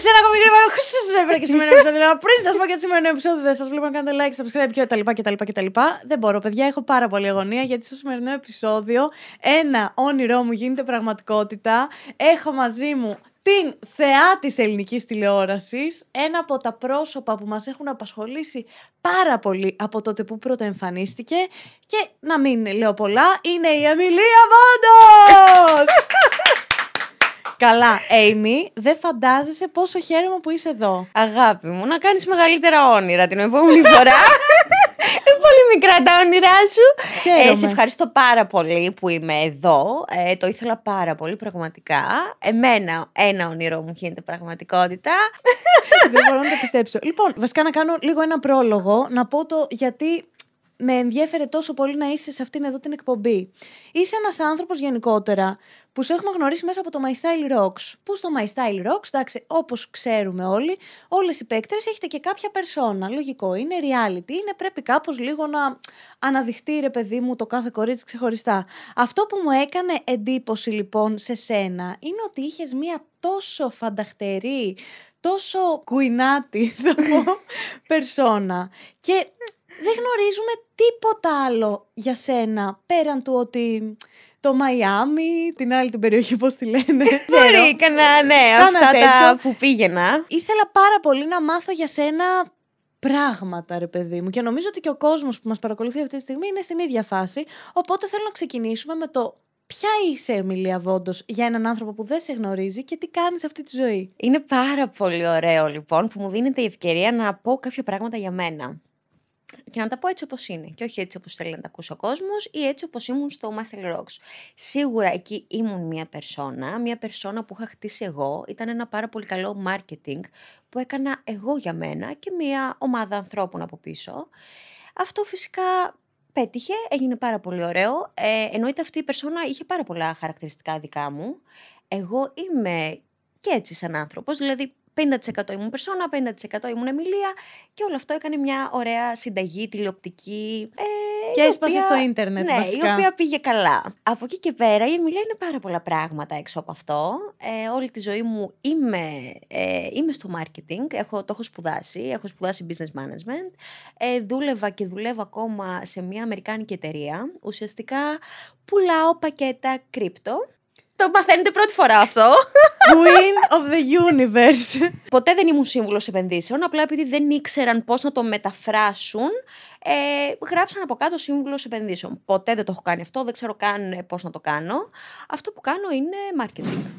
σε ένα ακόμη και σημαίνει επεισόδιο. πριν σας πω για το σημερινό επεισόδιο, δεν σας βλέπω να κάνετε like, subscribe και τα λοιπά. Δεν μπορώ, παιδιά. Έχω πάρα πολύ αγωνία γιατί στο σημερινό επεισόδιο ένα όνειρό μου γίνεται πραγματικότητα. Έχω μαζί μου την θεά της ελληνικής τηλεόρασης, ένα από τα πρόσωπα που μας έχουν απασχολήσει πάρα πολύ από τότε που πρώτα εμφανίστηκε και να μην λέω πολλά, είναι η Αμιλία Βόντος! Καλά, Amy, δεν φαντάζεσαι πόσο χαίρομαι που είσαι εδώ. Αγάπη μου, να κάνεις μεγαλύτερα όνειρα την επόμενη φορά. Είναι πολύ μικρά τα όνειρά σου. Ε, σε ευχαριστώ πάρα πολύ που είμαι εδώ. Ε, το ήθελα πάρα πολύ, πραγματικά. Εμένα, ένα όνειρό μου γίνεται πραγματικότητα. Δεν μπορώ να το πιστέψω. Λοιπόν, βασικά να κάνω λίγο ένα πρόλογο, να πω το γιατί με ενδιέφερε τόσο πολύ να είσαι σε αυτήν εδώ την εκπομπή. Είσαι ένας άνθρωπος γενικότερα που σε έχουμε γνωρίσει μέσα από το My Style Rocks. Που στο My Style Rocks, εντάξει, όπως ξέρουμε όλοι, όλες οι παίκτε έχετε και κάποια περσόνα. Λογικό, είναι reality, είναι πρέπει κάπως λίγο να αναδειχτεί ρε παιδί μου το κάθε κορίτσι ξεχωριστά. Αυτό που μου έκανε εντύπωση λοιπόν σε σένα είναι ότι είχες μία τόσο φανταχτερή, τόσο κουινάτη, θα πω, περσόνα. Και δεν γνωρίζουμε τίποτα άλλο για σένα πέραν του ότι το Μαϊάμι, την άλλη την περιοχή, πώς τη λένε. Μπορεί, κανένα, ναι, αυτά τα που πήγαινα. Ήθελα πάρα πολύ να μάθω για σένα πράγματα, ρε παιδί μου. Και νομίζω ότι και ο κόσμος που μας παρακολουθεί αυτή τη στιγμή είναι στην ίδια φάση. Οπότε θέλω να ξεκινήσουμε με το Ποια είσαι, Εμιλία Βόντος, για έναν άνθρωπο που δεν σε γνωρίζει και τι κάνεις αυτή τη ζωή. Είναι πάρα πολύ ωραίο, λοιπόν, που μου δίνεται η ευκαιρία να πω κάποια πράγματα για μένα. Και να τα πω έτσι όπως είναι. Και όχι έτσι όπως θέλει να τα ακούσει ο κόσμος ή έτσι όπως ήμουν στο Master Rocks. Σίγουρα εκεί ήμουν μια περσόνα, μια περσόνα που είχα χτίσει εγώ. Ήταν ένα πάρα πολύ καλό marketing που έκανα εγώ για μένα και μια ομάδα ανθρώπων από πίσω. Αυτό φυσικά πέτυχε, έγινε πάρα πολύ ωραίο. Ε, εννοείται αυτή η περσόνα είχε πάρα πολλά χαρακτηριστικά δικά μου. Εγώ είμαι και έτσι σαν άνθρωπος, δηλαδή 50% ήμουν περσόνα, 50% ήμουν Εμιλία και όλο αυτό έκανε μια ωραία συνταγή τηλεοπτική. Ε, και έσπασε στο ίντερνετ ναι, βασικά. η οποία πήγε καλά. Από εκεί και πέρα η Εμιλία είναι πάρα πολλά πράγματα έξω από αυτό. Ε, όλη τη ζωή μου ε, είμαι, στο marketing, έχω, το έχω σπουδάσει, έχω σπουδάσει business management. Ε, δούλευα και δουλεύω ακόμα σε μια αμερικάνικη εταιρεία. Ουσιαστικά πουλάω πακέτα κρύπτο το μαθαίνετε πρώτη φορά αυτό. Queen of the universe. Ποτέ δεν ήμουν σύμβουλος επενδύσεων. Απλά επειδή δεν ήξεραν πώς να το μεταφράσουν, ε, γράψαν από κάτω σύμβουλος επενδύσεων. Ποτέ δεν το έχω κάνει αυτό. Δεν ξέρω καν ε, πώς να το κάνω. Αυτό που κάνω είναι marketing.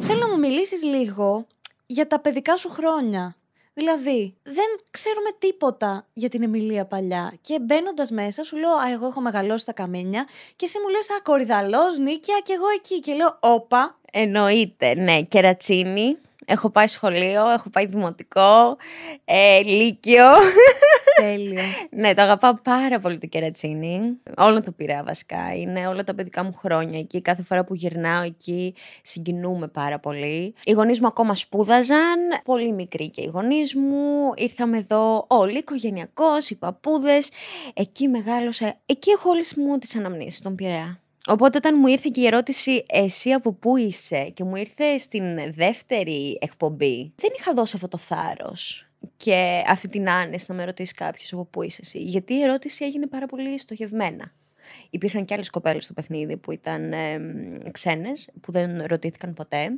Θέλω να μου μιλήσεις λίγο για τα παιδικά σου χρόνια. Δηλαδή, δεν ξέρουμε τίποτα για την Εμιλία παλιά. Και μπαίνοντας μέσα, σου λέω: Α, εγώ έχω μεγαλώσει τα καμίνια. Και εσύ μου λες: Α, κορυδαλός, νίκια, και εγώ εκεί. Και λέω: Όπα. Εννοείται, ναι, κερατσίνη. Έχω πάει σχολείο, έχω πάει δημοτικό, ε, λύκειο. Τέλειο. ναι, το αγαπάω πάρα πολύ το κερατσίνι. Όλο το πειρά βασικά. Είναι όλα τα παιδικά μου χρόνια εκεί. Κάθε φορά που γυρνάω εκεί συγκινούμε πάρα πολύ. Οι γονείς μου ακόμα σπούδαζαν. Πολύ μικροί και οι γονείς μου. Ήρθαμε εδώ όλοι, οικογενειακός, οι παππούδες. Εκεί μεγάλωσα. Εκεί έχω όλες μου τις αναμνήσεις τον πειρά. Οπότε όταν μου ήρθε και η ερώτηση «Εσύ από πού είσαι» και μου ήρθε στην δεύτερη εκπομπή, δεν είχα δώσει αυτό το θάρρος και αυτή την άνεση να με ρωτήσεις κάποιος από πού είσαι εσύ. Γιατί η ερώτηση έγινε πάρα πολύ στοχευμένα. Υπήρχαν και άλλες κοπέλες στο παιχνίδι που ήταν ε, ξένες, που δεν ρωτήθηκαν ποτέ.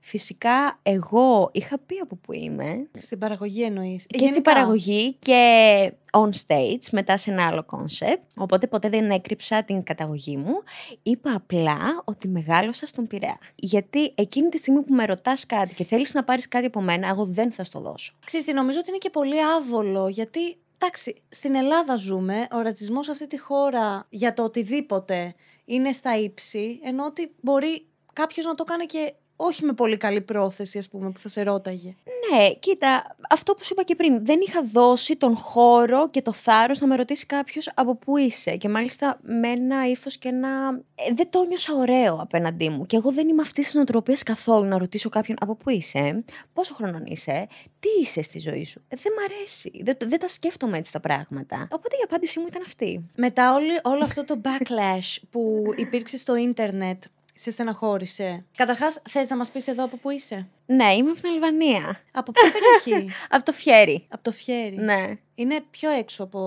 Φυσικά, εγώ είχα πει από που είμαι. Στην παραγωγή εννοείς. Και στην παραγωγή και on stage, μετά σε ένα άλλο concept. Οπότε ποτέ δεν έκρυψα την καταγωγή μου. Είπα απλά ότι μεγάλωσα στον Πειραιά. Γιατί εκείνη τη στιγμή που με ρωτάς κάτι και θέλεις να πάρεις κάτι από μένα, εγώ δεν θα στο δώσω. Ξέρετε, νομίζω ότι είναι και πολύ άβολο, γιατί Εντάξει, στην Ελλάδα ζούμε, ο ρατσισμός σε αυτή τη χώρα για το οτιδήποτε είναι στα ύψη, ενώ ότι μπορεί κάποιος να το κάνει και όχι με πολύ καλή πρόθεση, ας πούμε, που θα σε ρώταγε. Ναι, κοίτα, αυτό που σου είπα και πριν, δεν είχα δώσει τον χώρο και το θάρρος να με ρωτήσει κάποιος από πού είσαι. Και μάλιστα με ένα ύφος και ένα... Ε, δεν το νιώσα ωραίο απέναντί μου. Και εγώ δεν είμαι αυτή της νοοτροπίας καθόλου να ρωτήσω κάποιον από πού είσαι, πόσο χρόνο είσαι, τι είσαι στη ζωή σου. Ε, δεν μ' αρέσει. Δεν, δεν τα σκέφτομαι έτσι τα πράγματα. Οπότε η απάντησή μου ήταν αυτή. Μετά όλη, όλο αυτό το backlash που υπήρξε στο ίντερνετ σε στεναχώρησε. Καταρχάς, θες να μας πεις εδώ από πού είσαι. Ναι, είμαι από την Αλβανία. Από πού περιοχή. από το Φιέρι. Από το Φιέρι. Ναι. Είναι πιο έξω από.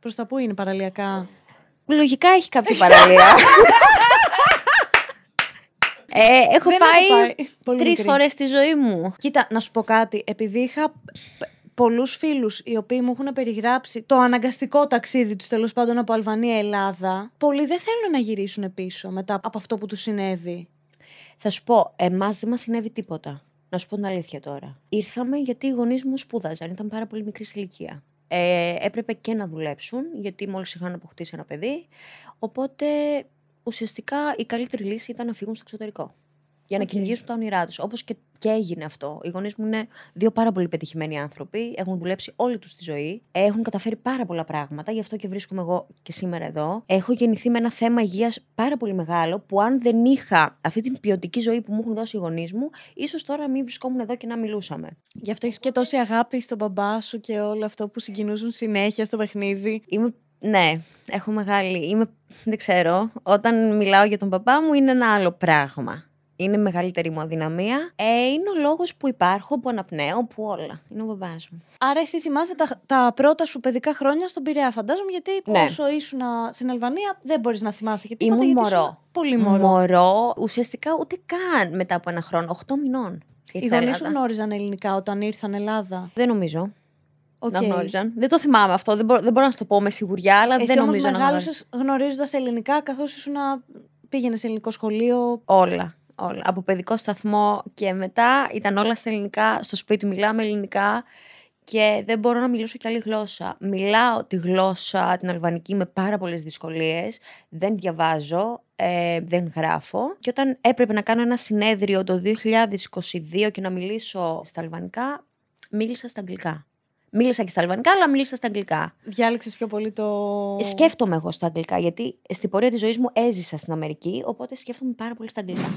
Προς τα πού είναι παραλιακά. Λογικά έχει κάποια παραλία. Ε, έχω πάει, πάει. τρει φορές στη ζωή μου. Κοίτα, να σου πω κάτι. Επειδή είχα πολλούς φίλους οι οποίοι μου έχουν περιγράψει το αναγκαστικό ταξίδι τους τέλος πάντων από Αλβανία Ελλάδα, πολλοί δεν θέλουν να γυρίσουν πίσω μετά από αυτό που τους συνέβη. Θα σου πω, εμάς δεν μας συνέβη τίποτα. Να σου πω την αλήθεια τώρα. Ήρθαμε γιατί οι γονείς μου σπούδαζαν, ήταν πάρα πολύ μικρή ηλικία. Ε, έπρεπε και να δουλέψουν, γιατί μόλις είχαν αποκτήσει ένα παιδί. Οπότε ουσιαστικά η καλύτερη λύση ήταν να φύγουν στο εξωτερικό για να okay. κυνηγήσουν τα όνειρά τους. Όπως και, και έγινε αυτό. Οι γονείς μου είναι δύο πάρα πολύ πετυχημένοι άνθρωποι. Έχουν δουλέψει όλη τους τη ζωή. Έχουν καταφέρει πάρα πολλά πράγματα. Γι' αυτό και βρίσκομαι εγώ και σήμερα εδώ. Έχω γεννηθεί με ένα θέμα υγείας πάρα πολύ μεγάλο που αν δεν είχα αυτή την ποιοτική ζωή που μου έχουν δώσει οι γονείς μου, ίσως τώρα μην βρισκόμουν εδώ και να μιλούσαμε. Γι' αυτό έχεις και τόση αγάπη στον μπαμπά σου και όλο αυτό που συγκινούσουν συνέχεια στο παιχνίδι. Είμαι ναι, έχω μεγάλη. Είμαι, δεν ξέρω. Όταν μιλάω για τον παπά μου είναι ένα άλλο πράγμα είναι μεγαλύτερη μου αδυναμία. Ε, είναι ο λόγος που υπάρχω, που αναπνέω, που όλα. Είναι ο μπαμπάς μου. Άρα, εσύ θυμάσαι τα, τα πρώτα σου παιδικά χρόνια στον Πειραιά, φαντάζομαι, γιατί ναι. όσο ήσουν στην Αλβανία δεν μπορείς να θυμάσαι. Και τίποτα, Ήμουν γιατί μωρό. Ήσουν πολύ μωρό. Μωρό, ουσιαστικά ούτε καν μετά από ένα χρόνο, 8 μηνών. Οι γονεί σου γνώριζαν ελληνικά όταν ήρθαν Ελλάδα. Δεν νομίζω. Okay. Να γνώριζαν. Δεν το θυμάμαι αυτό. Δεν μπορώ, δεν μπορώ να σου το πω με σιγουριά, αλλά Εσύ δεν νομίζω. Εσύ μεγάλωσε γνωρίζοντας ελληνικά, καθώς ήσουν να πήγαινες σε ελληνικό σχολείο. Όλα. Από παιδικό σταθμό και μετά ήταν όλα στα ελληνικά, στο σπίτι μιλάμε ελληνικά και δεν μπορώ να μιλήσω και άλλη γλώσσα. Μιλάω τη γλώσσα, την αλβανική, με πάρα πολλές δυσκολίες, δεν διαβάζω, ε, δεν γράφω. Και όταν έπρεπε να κάνω ένα συνέδριο το 2022 και να μιλήσω στα αλβανικά, μίλησα στα αγγλικά. Μίλησα και στα αλβανικά, αλλά μίλησα στα αγγλικά. Διάλεξες πιο πολύ το. Σκέφτομαι εγώ στα αγγλικά, γιατί στην πορεία της ζωής μου έζησα στην Αμερική, οπότε σκέφτομαι πάρα πολύ στα αγγλικά.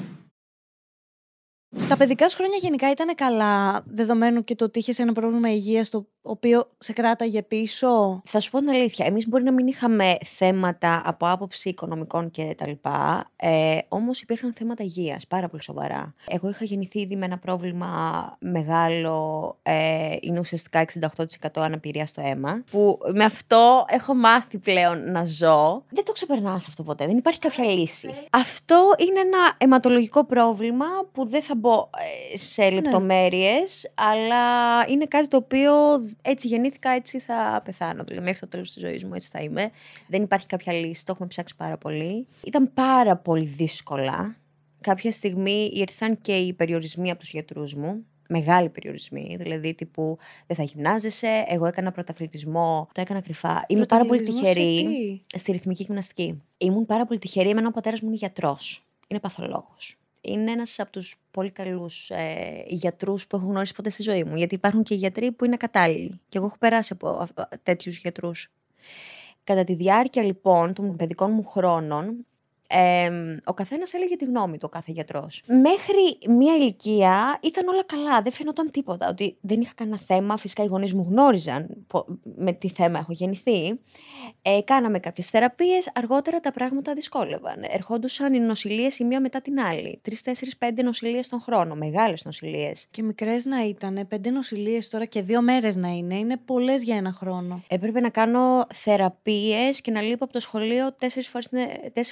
Τα παιδικά σου χρόνια γενικά ήταν καλά, δεδομένου και το ότι είχες ένα πρόβλημα υγείας το οποίος σε κράταγε πίσω. Θα σου πω την αλήθεια. Εμείς μπορεί να μην είχαμε θέματα από άποψη οικονομικών κτλ. Ε, Όμως υπήρχαν θέματα υγείας πάρα πολύ σοβαρά. Εγώ είχα γεννηθεί ήδη με ένα πρόβλημα μεγάλο. Ε, είναι ουσιαστικά 68% αναπηρία στο αίμα. Που με αυτό έχω μάθει πλέον να ζω. Δεν το ξεπερνάς αυτό ποτέ. Δεν υπάρχει κάποια λύση. Ε. Αυτό είναι ένα αιματολογικό πρόβλημα που δεν θα μπω ε, σε λεπτομέρειε, ναι. αλλά είναι κάτι το οποίο έτσι γεννήθηκα, έτσι θα πεθάνω. Δηλαδή, μέχρι το τέλος της ζωής μου έτσι θα είμαι. Δεν υπάρχει κάποια λύση, το έχουμε ψάξει πάρα πολύ. Ήταν πάρα πολύ δύσκολα. Κάποια στιγμή ήρθαν και οι περιορισμοί από τους γιατρούς μου. Μεγάλοι περιορισμοί, δηλαδή τύπου δεν θα γυμνάζεσαι. Εγώ έκανα πρωταθλητισμό, το έκανα κρυφά. Ήμουν πάρα πολύ τυχερή στη ρυθμική γυμναστική. Ήμουν πάρα πολύ τυχερή. Εμένα ο πατέρας μου είναι γιατρός. Είναι παθολόγος είναι ένας από τους πολύ καλούς ε, γιατρούς που έχω γνωρίσει ποτέ στη ζωή μου. Γιατί υπάρχουν και γιατροί που είναι κατάλληλοι. Και εγώ έχω περάσει από τέτοιους γιατρούς. Κατά τη διάρκεια λοιπόν των παιδικών μου χρόνων, ε, ο καθένας έλεγε τη γνώμη του, ο κάθε γιατρός. Μέχρι μια ηλικία ήταν όλα καλά, δεν φαινόταν τίποτα. Ότι δεν είχα κανένα θέμα. Φυσικά οι γονείς μου γνώριζαν με τι θέμα έχω γεννηθεί. Ε, κάναμε κάποιες θεραπείες. Αργότερα τα πράγματα δυσκόλευαν. Ερχόντουσαν οι νοσηλίες η μία μετά την άλλη. Τρεις, τέσσερις, πέντε νοσηλίες τον χρόνο. Μεγάλες νοσηλίες. Και μικρές να ήταν. Πέντε νοσηλίες τώρα και δύο μέρες να είναι. Είναι πολλές για ένα χρόνο. Έπρεπε να κάνω θεραπείες και να λείπω από το σχολείο τέσσερις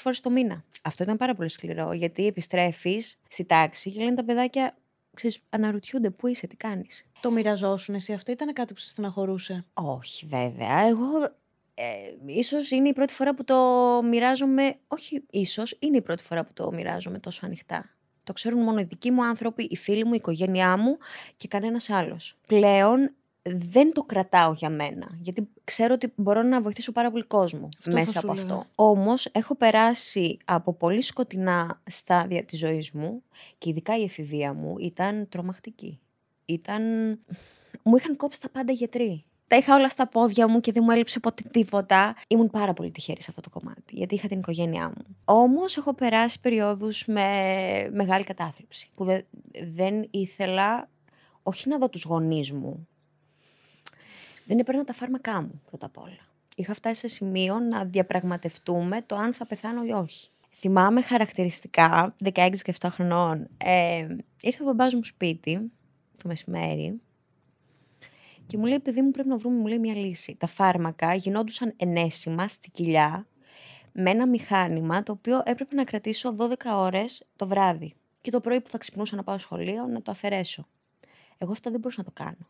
φορέ το μήνα αυτό ήταν πάρα πολύ σκληρό, γιατί επιστρέφεις στη τάξη και λένε τα παιδάκια, ξέρεις, αναρωτιούνται πού είσαι, τι κάνεις. Το μοιραζόσουν εσύ, αυτό ήταν κάτι που σε στεναχωρούσε. Όχι, βέβαια. Εγώ ε, ίσως είναι η πρώτη φορά που το μοιράζομαι, όχι ίσως, είναι η πρώτη φορά που το μοιράζομαι τόσο ανοιχτά. Το ξέρουν μόνο οι δικοί μου άνθρωποι, οι φίλοι μου, η οικογένειά μου και κανένας άλλος. Πλέον δεν το κρατάω για μένα. Γιατί ξέρω ότι μπορώ να βοηθήσω πάρα πολύ κόσμο αυτό μέσα από αυτό. Όμως έχω περάσει από πολύ σκοτεινά στάδια της ζωής μου και ειδικά η εφηβεία μου ήταν τρομακτική. Ήταν. Μου είχαν κόψει τα πάντα γιατροί. Τα είχα όλα στα πόδια μου και δεν μου έλειψε ποτέ τίποτα. Ήμουν πάρα πολύ τυχερή σε αυτό το κομμάτι, γιατί είχα την οικογένειά μου. Όμως έχω περάσει περιόδου με μεγάλη κατάθλιψη, που δεν ήθελα όχι να δω τους γονείς μου δεν έπαιρνα τα φάρμακά μου πρώτα απ' όλα. Είχα φτάσει σε σημείο να διαπραγματευτούμε το αν θα πεθάνω ή όχι. Θυμάμαι χαρακτηριστικά, 16 και χρονών, ε, ήρθε ο μπαμπάς μου σπίτι το μεσημέρι και μου λέει, παιδί μου πρέπει να βρούμε μου λέει, μια λύση. Τα φάρμακα γινόντουσαν ενέσιμα στη κοιλιά με ένα μηχάνημα το οποίο έπρεπε να κρατήσω 12 ώρες το βράδυ. Και το πρωί που θα ξυπνούσα να πάω σχολείο να το αφαιρέσω. Εγώ αυτό δεν μπορούσα να το κάνω.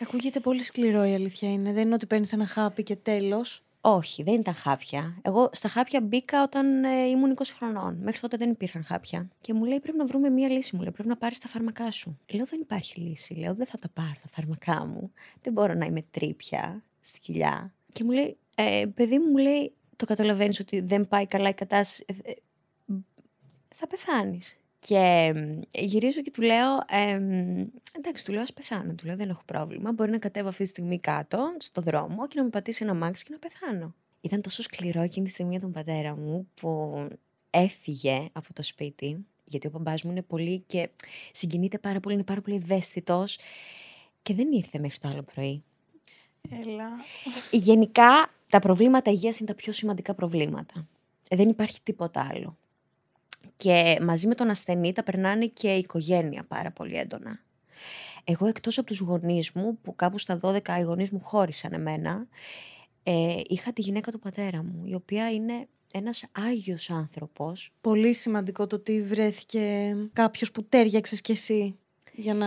Ακούγεται πολύ σκληρό η αλήθεια είναι. Δεν είναι ότι παίρνεις ένα χάπι και τέλος. Όχι, δεν ήταν χάπια. Εγώ στα χάπια μπήκα όταν ε, ήμουν 20 χρονών. Μέχρι τότε δεν υπήρχαν χάπια. Και μου λέει: Πρέπει να βρούμε μία λύση. Μου λέει: Πρέπει να πάρεις τα φάρμακά σου. Λέω: Δεν υπάρχει λύση. Λέω: Δεν θα τα πάρω τα φάρμακά μου. Δεν μπορώ να είμαι τρύπια στη κοιλιά. Και μου λέει: ε, Παιδί μου, λέει: Το καταλαβαίνεις ότι δεν πάει καλά η κατάσταση. Ε, θα πεθάνεις. Και γυρίζω και του λέω, ε, εντάξει, του λέω, ας πεθάνω, του λέω, δεν έχω πρόβλημα, μπορεί να κατέβω αυτή τη στιγμή κάτω, στο δρόμο και να με πατήσει ένα μάξι και να πεθάνω. Ήταν τόσο σκληρό εκείνη τη στιγμή για τον πατέρα μου που έφυγε από το σπίτι, γιατί ο μπαμπάς μου είναι πολύ και συγκινείται πάρα πολύ, είναι πάρα πολύ ευαίσθητος και δεν ήρθε μέχρι το άλλο πρωί. Γενικά, τα προβλήματα υγείας είναι τα πιο σημαντικά προβλήματα. Ε, δεν υπάρχει τίποτα άλλο. Και μαζί με τον ασθενή τα περνάνε και η οικογένεια πάρα πολύ έντονα. Εγώ εκτός από τους γονείς μου, που κάπου στα 12 οι γονείς μου χώρισαν εμένα, ε, είχα τη γυναίκα του πατέρα μου, η οποία είναι ένας άγιος άνθρωπος. Πολύ σημαντικό το ότι βρέθηκε κάποιος που τέριαξες κι εσύ για να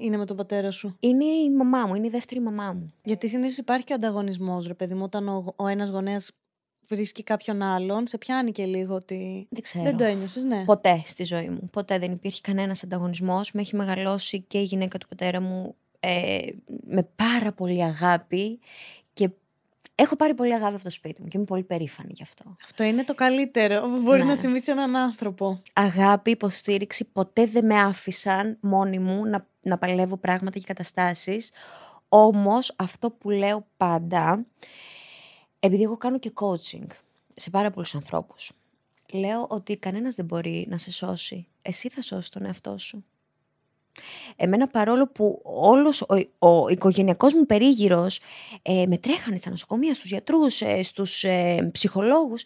είναι με τον πατέρα σου. Είναι η μαμά μου, είναι η δεύτερη μαμά μου. Γιατί συνήθως υπάρχει και ανταγωνισμός, ρε παιδί μου, όταν ο, ο ένας γονέας βρίσκει κάποιον άλλον, σε πιάνει και λίγο ότι. Δεν το ένιωσες, ναι. Ποτέ στη ζωή μου. Ποτέ δεν υπήρχε κανένας ανταγωνισμός. Με έχει μεγαλώσει και η γυναίκα του πατέρα μου ε, με πάρα πολύ αγάπη και έχω πάρει πολύ αγάπη από το σπίτι μου και είμαι πολύ περήφανη γι' αυτό. Αυτό είναι το καλύτερο που μπορεί να ναι. συμβεί σε έναν άνθρωπο. Αγάπη, υποστήριξη, ποτέ δεν με άφησαν μόνη μου να, να παλεύω πράγματα και καταστάσεις. Όμως αυτό που λέω πάντα επειδή εγώ κάνω και coaching σε πάρα πολλούς ανθρώπους, λέω ότι κανένας δεν μπορεί να σε σώσει. Εσύ θα σώσεις τον εαυτό σου. Εμένα παρόλο που όλος ο, ο οικογενειακός μου περίγυρος ε, με τρέχανε στα νοσοκομεία, στους γιατρούς, ε, στους ε, ψυχολόγους,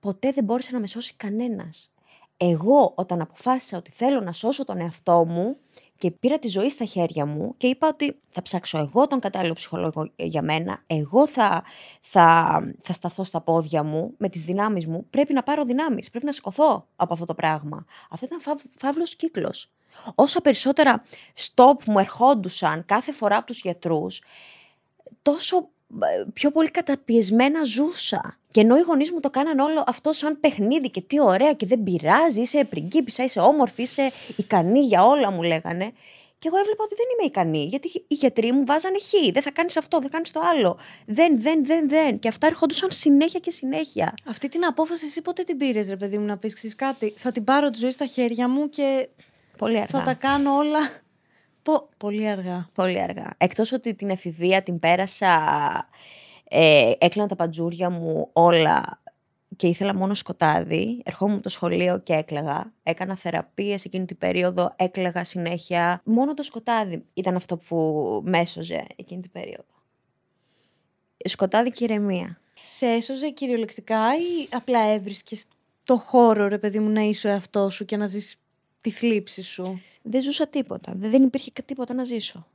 ποτέ δεν μπόρεσε να με σώσει κανένας. Εγώ όταν αποφάσισα ότι θέλω να σώσω τον εαυτό μου, και πήρα τη ζωή στα χέρια μου και είπα ότι θα ψάξω εγώ τον κατάλληλο ψυχολόγο για μένα. Εγώ θα, θα, θα σταθώ στα πόδια μου με τις δυνάμεις μου. Πρέπει να πάρω δυνάμεις, Πρέπει να σηκωθώ από αυτό το πράγμα. Αυτό ήταν φαύ, κύκλος. κύκλος. Όσα περισσότερα stop μου ερχόντουσαν κάθε φορά από τους γιατρούς, τόσο πιο πολύ καταπιεσμένα ζούσα. Και ενώ οι γονείς μου το κάναν όλο αυτό σαν παιχνίδι και τι ωραία και δεν πειράζει, είσαι πριγκίπισσα, είσαι όμορφη, είσαι ικανή για όλα μου λέγανε. Και εγώ έβλεπα ότι δεν είμαι ικανή, γιατί οι γιατροί μου βάζανε χ. Δεν θα κάνεις αυτό, δεν κάνεις το άλλο. Δεν, δεν, δεν, δεν. Και αυτά έρχονταν συνέχεια και συνέχεια. Αυτή την απόφαση, εσύ πότε την πήρες, ρε παιδί μου, να πεις κάτι. Θα την πάρω τη ζωή στα χέρια μου και. Πολύ αργά. Θα τα κάνω όλα πολύ αργά. Πολύ αργά. Εκτός ότι την εφηβεία την πέρασα, ε, τα παντζούρια μου όλα και ήθελα μόνο σκοτάδι. Ερχόμουν το σχολείο και έκλαιγα. Έκανα θεραπείες εκείνη την περίοδο, έκλαιγα συνέχεια. Μόνο το σκοτάδι ήταν αυτό που μέσοζε εκείνη την περίοδο. Σκοτάδι και ηρεμία. Σε έσωζε κυριολεκτικά ή απλά έβρισκες το χώρο, ρε παιδί μου, να είσαι ο σου και να ζεις τη θλίψη σου δεν ζούσα τίποτα. Δεν υπήρχε τίποτα να ζήσω.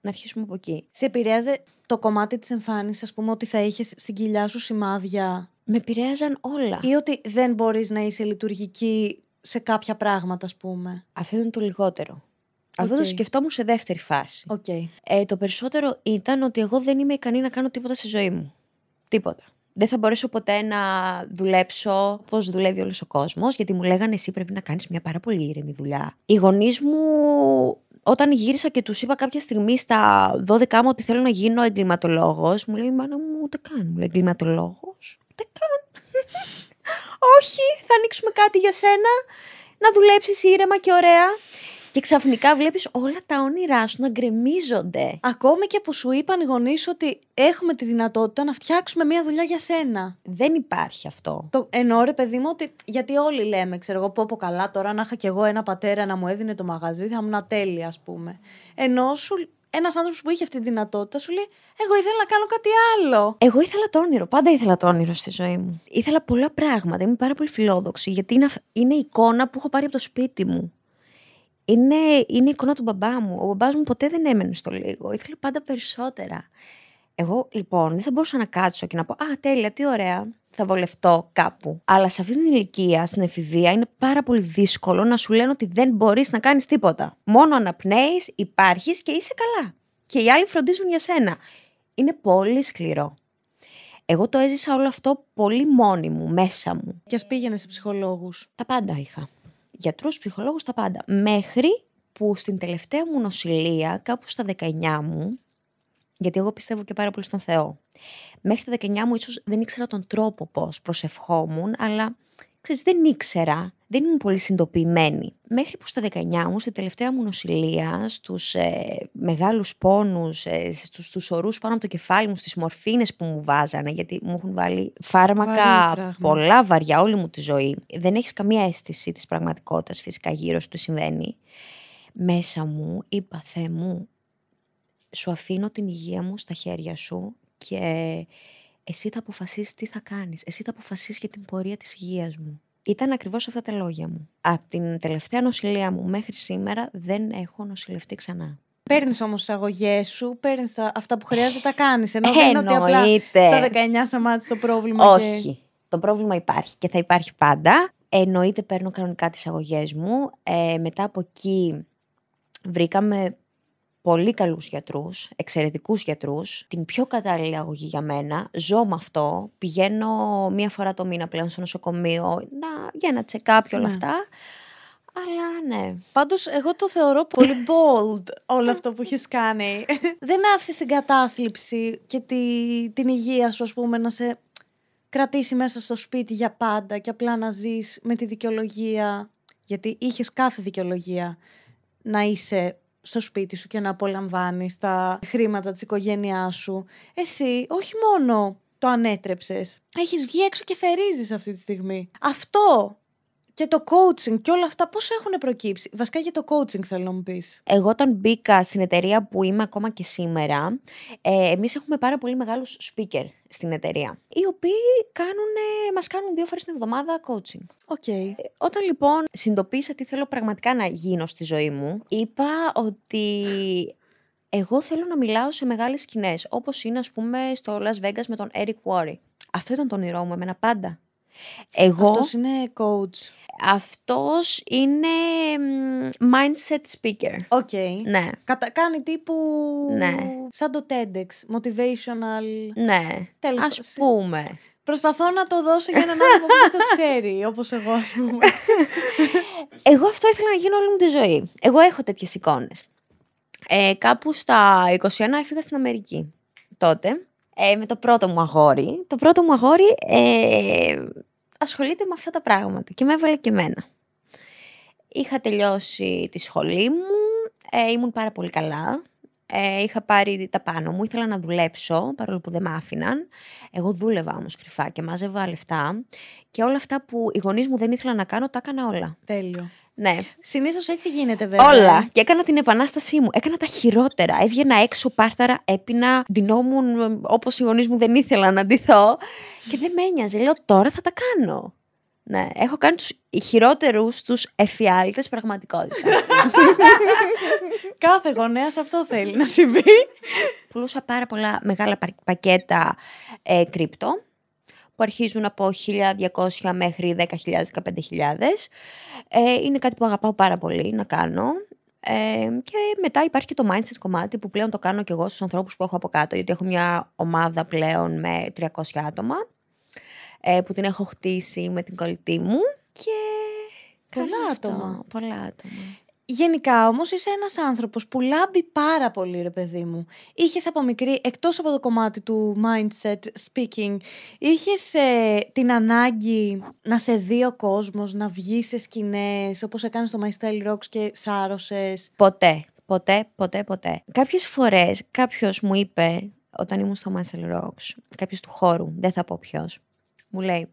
Να αρχίσουμε από εκεί. Σε επηρέαζε το κομμάτι της εμφάνισης, ας πούμε, ότι θα είχες στην κοιλιά σου σημάδια. Με επηρέαζαν όλα. Ή ότι δεν μπορείς να είσαι λειτουργική σε κάποια πράγματα, ας πούμε. Αυτό ήταν το λιγότερο. Okay. Αυτό το σκεφτόμουν σε δεύτερη φάση. Okay. Ε, το περισσότερο ήταν ότι εγώ δεν είμαι ικανή να κάνω τίποτα στη ζωή μου. Τίποτα δεν θα μπορέσω ποτέ να δουλέψω πώς δουλεύει όλος ο κόσμος γιατί μου λέγανε εσύ πρέπει να κάνεις μια πάρα πολύ ήρεμη δουλειά. Οι γονείς μου, όταν γύρισα και τους είπα κάποια στιγμή στα 12 μου ότι θέλω να γίνω εγκληματολόγος, μου λέει η μάνα μου ούτε καν. Μου λέει εγκληματολόγος, ούτε καν. Όχι, θα ανοίξουμε κάτι για σένα. Να δουλέψεις ήρεμα και ωραία. Και ξαφνικά βλέπεις όλα τα όνειρά σου να γκρεμίζονται. Ακόμη και που σου είπαν οι γονείς ότι έχουμε τη δυνατότητα να φτιάξουμε μια δουλειά για σένα. Δεν υπάρχει αυτό. Το εννοώ ρε παιδί μου ότι γιατί όλοι λέμε, ξέρω εγώ, πω, καλά τώρα να είχα κι εγώ ένα πατέρα να μου έδινε το μαγαζί, θα ήμουν τέλεια, ας πούμε. Ενώ σου ένας άνθρωπος που είχε αυτή τη δυνατότητα σου λέει: Εγώ ήθελα να κάνω κάτι άλλο. Εγώ ήθελα το όνειρο. Πάντα ήθελα το όνειρο στη ζωή μου. Ήθελα πολλά πράγματα. Είμαι πάρα πολύ φιλόδοξη, γιατί είναι, είναι η εικόνα που έχω πάρει από το σπίτι μου είναι, είναι η εικόνα του μπαμπά μου. Ο μπαμπάς μου ποτέ δεν έμενε στο λίγο. Ήθελε πάντα περισσότερα. Εγώ λοιπόν δεν θα μπορούσα να κάτσω και να πω Α, τέλεια, τι ωραία. Θα βολευτώ κάπου. Αλλά σε αυτή την ηλικία, στην εφηβεία, είναι πάρα πολύ δύσκολο να σου λένε ότι δεν μπορείς να κάνεις τίποτα. Μόνο αναπνέεις, υπάρχεις και είσαι καλά. Και οι άλλοι φροντίζουν για σένα. Είναι πολύ σκληρό. Εγώ το έζησα όλο αυτό πολύ μόνη μου, μέσα μου. Και ας πήγαινε σε ψυχολόγους. Τα πάντα είχα γιατρούς, ψυχολόγους, τα πάντα. Μέχρι που στην τελευταία μου νοσηλεία, κάπου στα 19 μου, γιατί εγώ πιστεύω και πάρα πολύ στον Θεό. Μέχρι τα 19 μου ίσως δεν ήξερα τον τρόπο πώς προσευχόμουν, αλλά ξέρεις, δεν ήξερα δεν ήμουν πολύ συντοποιημένη. Μέχρι που στα 19 μου, στη τελευταία μου νοσηλεία, στους ε, μεγάλους πόνους, ε, στους, στους ορούς πάνω από το κεφάλι μου, στις μορφίνες που μου βάζανε, γιατί μου έχουν βάλει φάρμακα πολλά βαριά όλη μου τη ζωή. Δεν έχεις καμία αίσθηση της πραγματικότητας, φυσικά γύρω σου τι συμβαίνει. Μέσα μου είπα, Θεέ μου, σου αφήνω την υγεία μου στα χέρια σου και εσύ θα αποφασίσεις τι θα κάνεις. Εσύ θα αποφασίσεις για την πορεία της υγείας μου. Ήταν ακριβώς αυτά τα λόγια μου. Από την τελευταία νοσηλεία μου μέχρι σήμερα δεν έχω νοσηλευτεί ξανά. Παίρνεις όμως τις αγωγές σου, παίρνεις αυτά που χρειάζεται, τα κάνεις. Ενώ ε, δεν είναι ότι απλά στα 19 σταμάτησε το πρόβλημα. Όχι. Το πρόβλημα υπάρχει και θα υπάρχει πάντα. Εννοείται παίρνω κανονικά τις αγωγές μου. Ε, μετά από εκεί βρήκαμε πολύ καλούς γιατρούς, εξαιρετικούς γιατρούς, την πιο κατάλληλη αγωγή για μένα. Ζω με αυτό, πηγαίνω μία φορά το μήνα πλέον στο νοσοκομείο να, για να check όλα ναι. αυτά. Αλλά ναι. Πάντως, εγώ το θεωρώ πολύ bold όλο αυτό που έχεις κάνει. Δεν άφησες την κατάθλιψη και τη, την υγεία σου, ας πούμε, να σε κρατήσει μέσα στο σπίτι για πάντα και απλά να ζεις με τη δικαιολογία. Γιατί είχες κάθε δικαιολογία να είσαι στο σπίτι σου και να απολαμβάνεις τα χρήματα της οικογένειάς σου. Εσύ όχι μόνο το ανέτρεψες, έχεις βγει έξω και θερίζεις αυτή τη στιγμή. Αυτό και το coaching και όλα αυτά πώς έχουν προκύψει. Βασικά για το coaching θέλω να μου πεις. Εγώ όταν μπήκα στην εταιρεία που είμαι ακόμα και σήμερα, ε, εμείς έχουμε πάρα πολύ μεγάλους speaker στην εταιρεία, οι οποίοι κάνουν, μας κάνουν δύο φορές την εβδομάδα coaching. Okay. Ε, όταν λοιπόν συντοπίσα τι θέλω πραγματικά να γίνω στη ζωή μου, είπα ότι εγώ θέλω να μιλάω σε μεγάλες σκηνές, όπως είναι ας πούμε στο Las Vegas με τον Eric Worre. Αυτό ήταν το όνειρό μου εμένα πάντα. Εγώ, αυτός είναι coach. Αυτός είναι mindset speaker. Οκ. Okay. Ναι. Κάνει τύπου... Ναι. Σαν το TEDx, motivational... Ναι. Τέλος Ας πούμε. Προσπαθώ να το δώσω για έναν άνθρωπο που δεν το ξέρει, όπως εγώ ας πούμε. εγώ αυτό ήθελα να γίνω όλη μου τη ζωή. Εγώ έχω τέτοιες εικόνες. Ε, κάπου στα 21 έφυγα στην Αμερική τότε. Ε, με το πρώτο μου αγόρι. Το πρώτο μου αγόρι ε, ασχολείται με αυτά τα πράγματα και με έβαλε και εμένα. Είχα τελειώσει τη σχολή μου, ε, ήμουν πάρα πολύ καλά ε, είχα πάρει τα πάνω μου, ήθελα να δουλέψω, παρόλο που δεν μ' άφηναν. Εγώ δούλευα όμως κρυφά και μάζευα λεφτά. Και όλα αυτά που οι γονείς μου δεν ήθελαν να κάνω, τα έκανα όλα. Τέλειο. Ναι. Συνήθως έτσι γίνεται, βέβαια. Όλα. Και έκανα την επανάστασή μου. Έκανα τα χειρότερα. Έβγαινα έξω, πάρθαρα, έπεινα, ντυνόμουν ε, όπως οι γονείς μου δεν ήθελαν να ντυθώ. Και δεν με ένοιαζε. Λέω τώρα θα τα κάνω. Ναι, έχω κάνει τους χειρότερους τους εφιάλτες πραγματικότητας. Κάθε γονέας αυτό θέλει να συμβεί. Πουλούσα πάρα πολλά μεγάλα πακέτα ε, κρύπτο που αρχίζουν από 1.200 μέχρι 10.000-15.000. Ε, είναι κάτι που αγαπάω πάρα πολύ να κάνω. Ε, και μετά υπάρχει και το mindset κομμάτι που πλέον το κάνω και εγώ στους ανθρώπους που έχω από κάτω, γιατί έχω μια ομάδα πλέον με 300 άτομα ε, που την έχω χτίσει με την κολλητή μου και πολλά άτομα. Πολλά άτομα. Γενικά όμως είσαι ένας άνθρωπος που λάμπει πάρα πολύ, ρε παιδί μου. Είχες από μικρή, εκτός από το κομμάτι του mindset speaking, είχες ε, την ανάγκη να σε δει ο κόσμος, να βγεις σε σκηνές, όπως έκανες στο My Style Rocks και σάρωσες. Ποτέ. Ποτέ, ποτέ, ποτέ. Κάποιες φορές κάποιος μου είπε, όταν ήμουν στο My Rocks, κάποιος του χώρου, δεν θα πω ποιος, μου λέει,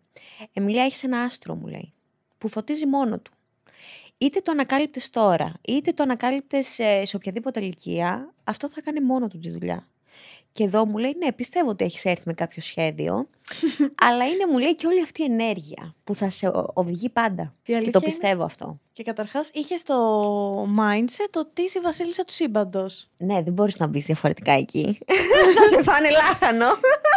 Εμιλία, έχεις ένα άστρο, μου λέει, που φωτίζει μόνο του. Είτε το ανακάλυπτες τώρα, είτε το ανακάλυπτες σε, σε οποιαδήποτε ηλικία, αυτό θα κάνει μόνο του τη δουλειά. Και εδώ μου λέει, Ναι, πιστεύω ότι έχεις έρθει με κάποιο σχέδιο, αλλά είναι, μου λέει, και όλη αυτή η ενέργεια που θα σε οδηγεί πάντα. Και το πιστεύω αυτό. Και καταρχάς είχε το mindset ότι είσαι η Βασίλισσα του Σύμπαντος. Ναι, δεν μπορείς να μπεις διαφορετικά εκεί. Θα σε φάνε λάθανο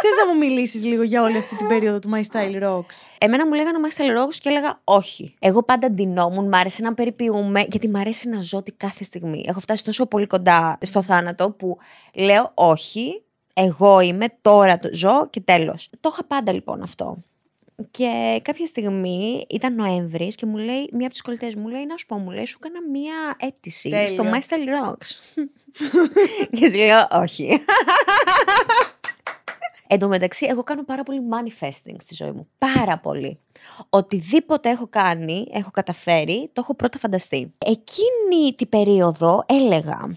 Θες να μου μιλήσεις λίγο για όλη αυτή την περίοδο του My Style Rocks. Εμένα μου λέγανε My Style Rocks και έλεγα όχι. Εγώ πάντα ντυνόμουν, μ' άρεσε να περιποιούμε, γιατί μ' αρέσει να ζω ότι κάθε στιγμή. Έχω φτάσει τόσο πολύ κοντά στο θάνατο που λέω όχι, εγώ είμαι, τώρα το ζω και τέλος. Το είχα πάντα λοιπόν αυτό. Και κάποια στιγμή ήταν Νοέμβρης και μου λέει, μία από τις κολλητές μου λέει: Να σου πω, μου λέει, σου έκανα μία αίτηση στο My και σου λέω: Όχι. Εν τω μεταξύ, εγώ κάνω πάρα πολύ manifesting στη ζωή μου. Πάρα πολύ. Οτιδήποτε έχω κάνει, έχω καταφέρει, το έχω πρώτα φανταστεί. Εκείνη την περίοδο έλεγα,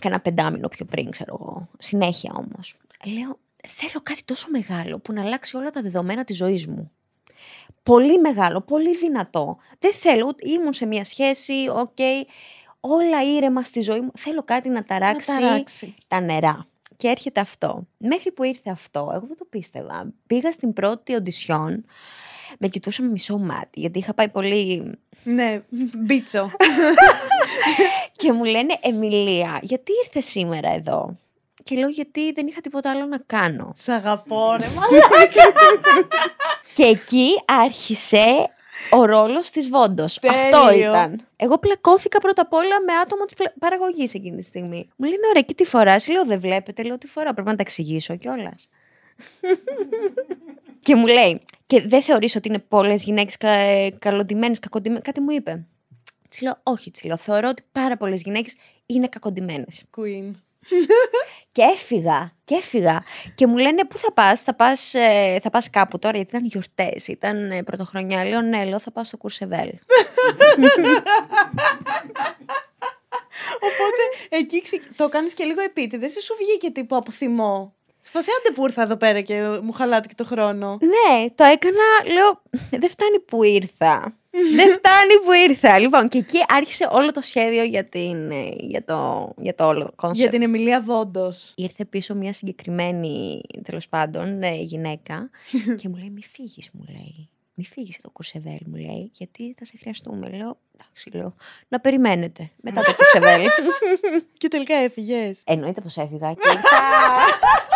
κάνα πεντάμινο πιο πριν, ξέρω εγώ. Συνέχεια όμως λέω θέλω κάτι τόσο μεγάλο που να αλλάξει όλα τα δεδομένα της ζωής μου. Πολύ μεγάλο, πολύ δυνατό. Δεν θέλω, ήμουν σε μια σχέση, οκ, okay, όλα ήρεμα στη ζωή μου. Θέλω κάτι να ταράξει, τα νερά. Και έρχεται αυτό. Μέχρι που ήρθε αυτό, εγώ δεν το πίστευα. Πήγα στην πρώτη οντισιόν, με κοιτούσα με μισό μάτι, γιατί είχα πάει πολύ... Ναι, μπίτσο. και μου λένε, Εμιλία, γιατί ήρθες σήμερα εδώ και λέω γιατί δεν είχα τίποτα άλλο να κάνω. Σ' αγαπώ ρε Και εκεί άρχισε ο ρόλος της Βόντος. Αυτό ήταν. Εγώ πλακώθηκα πρώτα απ' όλα με άτομο της παραγωγής εκείνη τη στιγμή. Μου λένε «Ναι, ωραία, και τι φοράς. Λέω δεν βλέπετε, λέω τι φορά. Πρέπει να τα εξηγήσω κιόλας. και μου λέει, και δεν θεωρείς ότι είναι πολλές γυναίκες κα, καλοντημένες, κάτι μου είπε. Τσι λέω, όχι, τσι λέω, θεωρώ ότι πάρα πολλές γυναίκες είναι κακοντημένες. Queen και έφυγα, και έφυγα. Και μου λένε πού θα πας, θα πας, ε, θα πας κάπου τώρα, γιατί ήταν γιορτές, ήταν ε, πρωτοχρονιά. Λέω ναι, λέω θα πάω στο Κουρσεβέλ. Οπότε εκεί ξε... το κάνεις και λίγο επίτηδες ή σου βγήκε τύπου από θυμό. Στη άντε που ήρθα εδώ πέρα και μου χαλάτε και το χρόνο. Ναι, το έκανα, λέω, δεν φτάνει που ήρθα. δεν φτάνει που ήρθα. Λοιπόν, και εκεί άρχισε όλο το σχέδιο για, ε, για, το, για το όλο κόνσεπτ. Για την Εμιλία Βόντος. Ήρθε πίσω μια συγκεκριμένη, τέλος πάντων, ε, γυναίκα και μου λέει: Μη φύγεις, μου λέει. Μη φύγεις το κουσεβέλ μου λέει, γιατί θα σε χρειαστούμε. Λέω, εντάξει, λέω, να περιμένετε μετά το Κουρσεβέλ. και τελικά έφυγες. Εννοείται πως έφυγα. Και...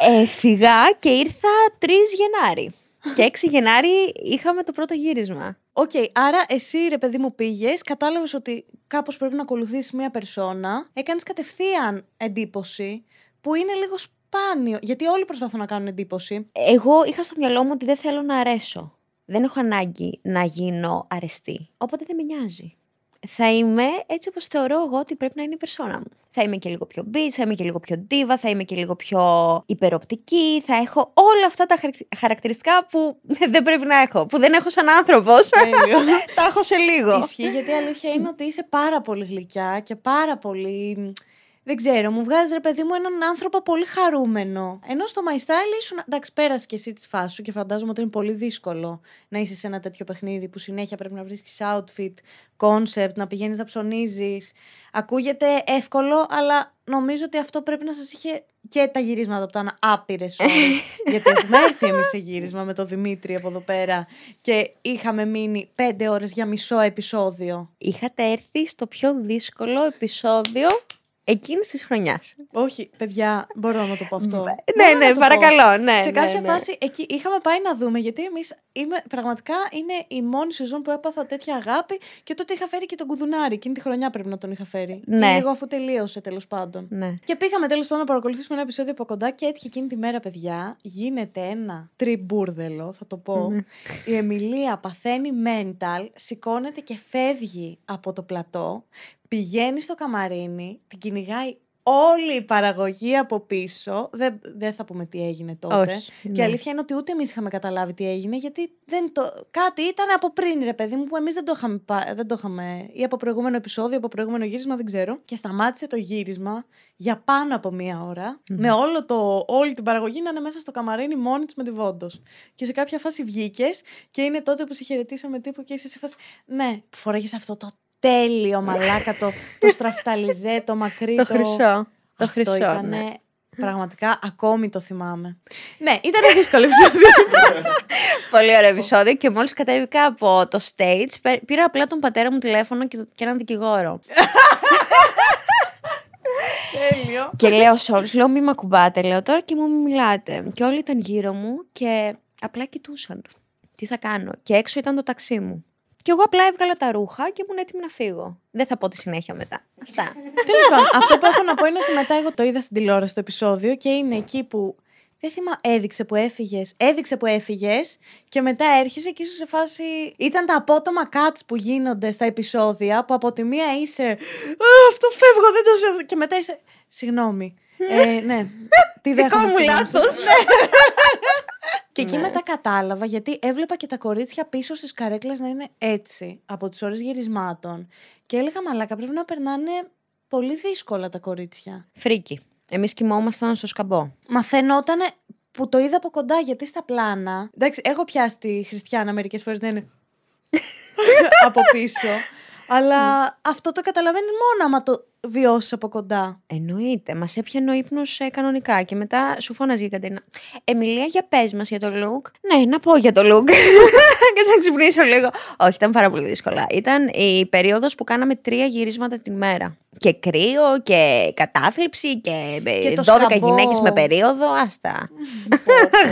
Έφυγα ε, και ήρθα 3 Γενάρη. Και 6 Γενάρη είχαμε το πρώτο γύρισμα. Οκ, okay, άρα εσύ ρε παιδί μου πήγες, κατάλαβες ότι κάπως πρέπει να ακολουθήσεις μία περσόνα. Έκανες κατευθείαν εντύπωση που είναι λίγο σπάνιο. Γιατί όλοι προσπαθούν να κάνουν εντύπωση. Εγώ είχα στο μυαλό μου ότι δεν θέλω να αρέσω. Δεν έχω ανάγκη να γίνω αρεστή. Οπότε δεν με νοιάζει θα είμαι έτσι όπως θεωρώ εγώ ότι πρέπει να είναι η περσόνα μου. Θα είμαι και λίγο πιο μπι, θα είμαι και λίγο πιο ντίβα, θα είμαι και λίγο πιο υπεροπτική, θα έχω όλα αυτά τα χαρακτηριστικά που δεν πρέπει να έχω, που δεν έχω σαν άνθρωπος. τα έχω σε λίγο. Ισχύει γιατί η αλήθεια είναι ότι είσαι πάρα πολύ γλυκιά και πάρα πολύ δεν ξέρω, μου βγάζει ρε παιδί μου έναν άνθρωπο πολύ χαρούμενο. Ενώ στο My Style ήσουν. Εντάξει, πέρασε και εσύ τη φάση σου και φαντάζομαι ότι είναι πολύ δύσκολο να είσαι σε ένα τέτοιο παιχνίδι που συνέχεια πρέπει να βρίσκεις outfit, concept, να πηγαίνεις να ψωνίζεις. Ακούγεται εύκολο, αλλά νομίζω ότι αυτό πρέπει να σας είχε και τα γυρίσματα από τα άπειρες ώρες. γιατί έχουμε έρθει εμείς σε γύρισμα με τον Δημήτρη από εδώ πέρα και είχαμε μείνει πέντε ώρες για μισό επεισόδιο. Είχατε έρθει στο πιο δύσκολο επεισόδιο εκείνης της χρονιάς. Όχι, παιδιά, μπορώ να το πω αυτό. ναι, ναι, παρακαλώ. Ναι, σε ναι, κάποια ναι. φάση εκεί είχαμε πάει να δούμε, γιατί εμείς πραγματικά είναι η μόνη σεζόν που έπαθα τέτοια αγάπη και τότε είχα φέρει και τον κουδουνάρι. Εκείνη τη χρονιά πρέπει να τον είχα φέρει. Ναι. Λίγο αφού τελείωσε τέλος πάντων. Ναι. Και πήγαμε τέλος πάντων να παρακολουθήσουμε ένα επεισόδιο από κοντά και έτυχε εκείνη τη μέρα, παιδιά, γίνεται ένα τριμπούρδελο, θα το πω. η Εμιλία παθαίνει mental, σηκώνεται και φεύγει από το πλατό. Πηγαίνει στο καμαρίνι, την κυνηγάει όλη η παραγωγή από πίσω. Δεν, δεν θα πούμε τι έγινε τότε. Και ναι. η αλήθεια είναι ότι ούτε εμείς είχαμε καταλάβει τι έγινε, γιατί δεν το... κάτι ήταν από πριν, ρε παιδί μου, που εμείς δεν, το είχαμε, δεν το είχαμε. ή από προηγούμενο επεισόδιο, από προηγούμενο γύρισμα, δεν ξέρω. Και σταμάτησε το γύρισμα για πάνω από μία με όλο το, όλη την παραγωγή να είναι μέσα στο καμαρίνι μόνη της με τη βόντος. Και σε κάποια φάση βγήκες και είναι τότε που σε χαιρετήσαμε τύπου και είσαι σε φάση. Ναι, φοράγες αυτό το τέλειο μαλάκα, το, το στραφταλιζέ, το μακρύ. Το, το χρυσό. Το χρυσό, ναι. ήταν πραγματικά ακόμη το θυμάμαι. ναι, ήταν δύσκολο επεισόδιο. Πολύ ωραίο επεισόδιο και μόλις κατέβηκα από το stage πήρα απλά τον πατέρα μου τηλέφωνο και, το, και έναν δικηγόρο. Τέλειο. Και λέω σε όλους, λέω μη με ακουμπάτε, λέω τώρα και μου μιλάτε. Και όλοι ήταν γύρω μου και απλά κοιτούσαν. Τι θα κάνω. Και έξω ήταν το ταξί μου. Και εγώ απλά έβγαλα τα ρούχα και ήμουν έτοιμη να φύγω. Δεν θα πω τη συνέχεια μετά. Αυτά. Τέλος αυτό που έχω να πω είναι ότι μετά εγώ το είδα στην τηλεόραση το επεισόδιο και είναι εκεί που. Δεν θυμάμαι, έδειξε που έφυγες. Έδειξε που έφυγες και μετά έρχεσαι και ίσω σε φάση. Ήταν τα απότομα cuts που γίνονται στα επεισόδια που από τη μία είσαι. Αυτό φεύγω, δεν το ξέρω. Και μετά είσαι. Συγγνώμη. Ε, ναι. Τι δεν μου λάθος. Και εκεί ναι. μετά κατάλαβα γιατί έβλεπα και τα κορίτσια πίσω στις καρέκλες να είναι έτσι από τις ώρες γυρισμάτων. Και έλεγα μαλάκα πρέπει να περνάνε πολύ δύσκολα τα κορίτσια. Φρίκι. Εμείς κοιμόμασταν στο σκαμπό. Μα φαινότανε που το είδα από κοντά γιατί στα πλάνα. Εντάξει, έχω πιάσει τη Χριστιανά μερικές φορές να είναι. από πίσω. Αλλά αυτό το καταλαβαίνεις μόνο άμα το βιώσεις από κοντά. Εννοείται. Μας έπιανε ο ύπνος ε, κανονικά. Και μετά σου φώναζε η Κατερίνα. Εμιλία, για πες μας για το look. Ναι, να πω για το look. και να ξυπνήσω λίγο. Όχι, ήταν πάρα πολύ δύσκολα. Ήταν η περίοδος που κάναμε τρία γυρίσματα την μέρα. Και κρύο και κατάθλιψη και, ε, και 12 γυναίκες με περίοδο. Άστα.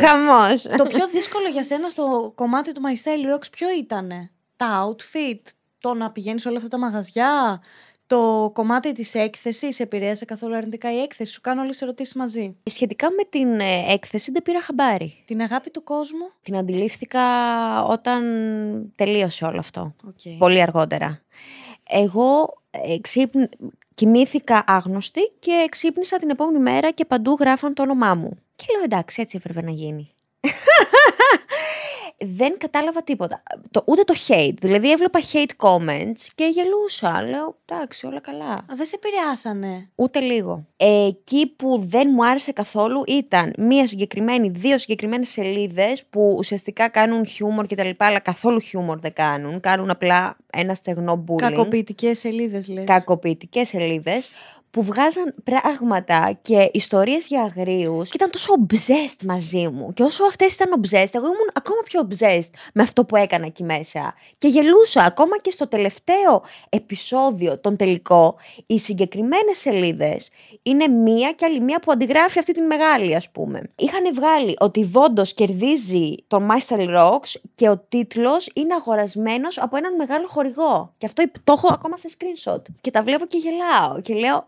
Χαμός. το πιο δύσκολο για σένα στο κομμάτι του My Rocks ποιο ήταν. Τα outfit, το να πηγαίνεις σε όλα αυτά τα μαγαζιά, το κομμάτι της έκθεσης, επηρέασε καθόλου αρνητικά η έκθεση. Σου κάνω όλες τις ερωτήσεις μαζί. Ε, σχετικά με την ε, έκθεση, δεν πήρα χαμπάρι. Την αγάπη του κόσμου. Την αντιλήφθηκα όταν τελείωσε όλο αυτό. Okay. Πολύ αργότερα. Εγώ ε, κοιμήθηκα άγνωστη και ξύπνησα την επόμενη μέρα και παντού γράφαν το όνομά μου. Και λέω εντάξει, έτσι έπρεπε να γίνει δεν κατάλαβα τίποτα. Το, ούτε το hate. Δηλαδή έβλεπα hate comments και γελούσα. Λέω, εντάξει, όλα καλά. δεν σε επηρεάσανε. Ούτε λίγο. Εκεί που δεν μου άρεσε καθόλου ήταν μία συγκεκριμένη, δύο συγκεκριμένες σελίδες που ουσιαστικά κάνουν χιούμορ κτλ. Αλλά καθόλου χιούμορ δεν κάνουν. Κάνουν απλά ένα στεγνό bullying. Κακοποιητικές σελίδες, λες. Κακοποιητικές σελίδες που βγάζαν πράγματα και ιστορίες για αγρίους και ήταν τόσο obsessed μαζί μου. Και όσο αυτές ήταν obsessed, εγώ ήμουν ακόμα πιο obsessed με αυτό που έκανα εκεί μέσα. Και γελούσα ακόμα και στο τελευταίο επεισόδιο, τον τελικό. Οι συγκεκριμένες σελίδες είναι μία και άλλη μία που αντιγράφει αυτή την μεγάλη, ας πούμε. Είχαν βγάλει ότι Βόντος κερδίζει το Master Rocks και ο τίτλος είναι αγορασμένος από έναν μεγάλο χορηγό. Και αυτό το έχω ακόμα σε screenshot. Και τα βλέπω και γελάω. Και λέω,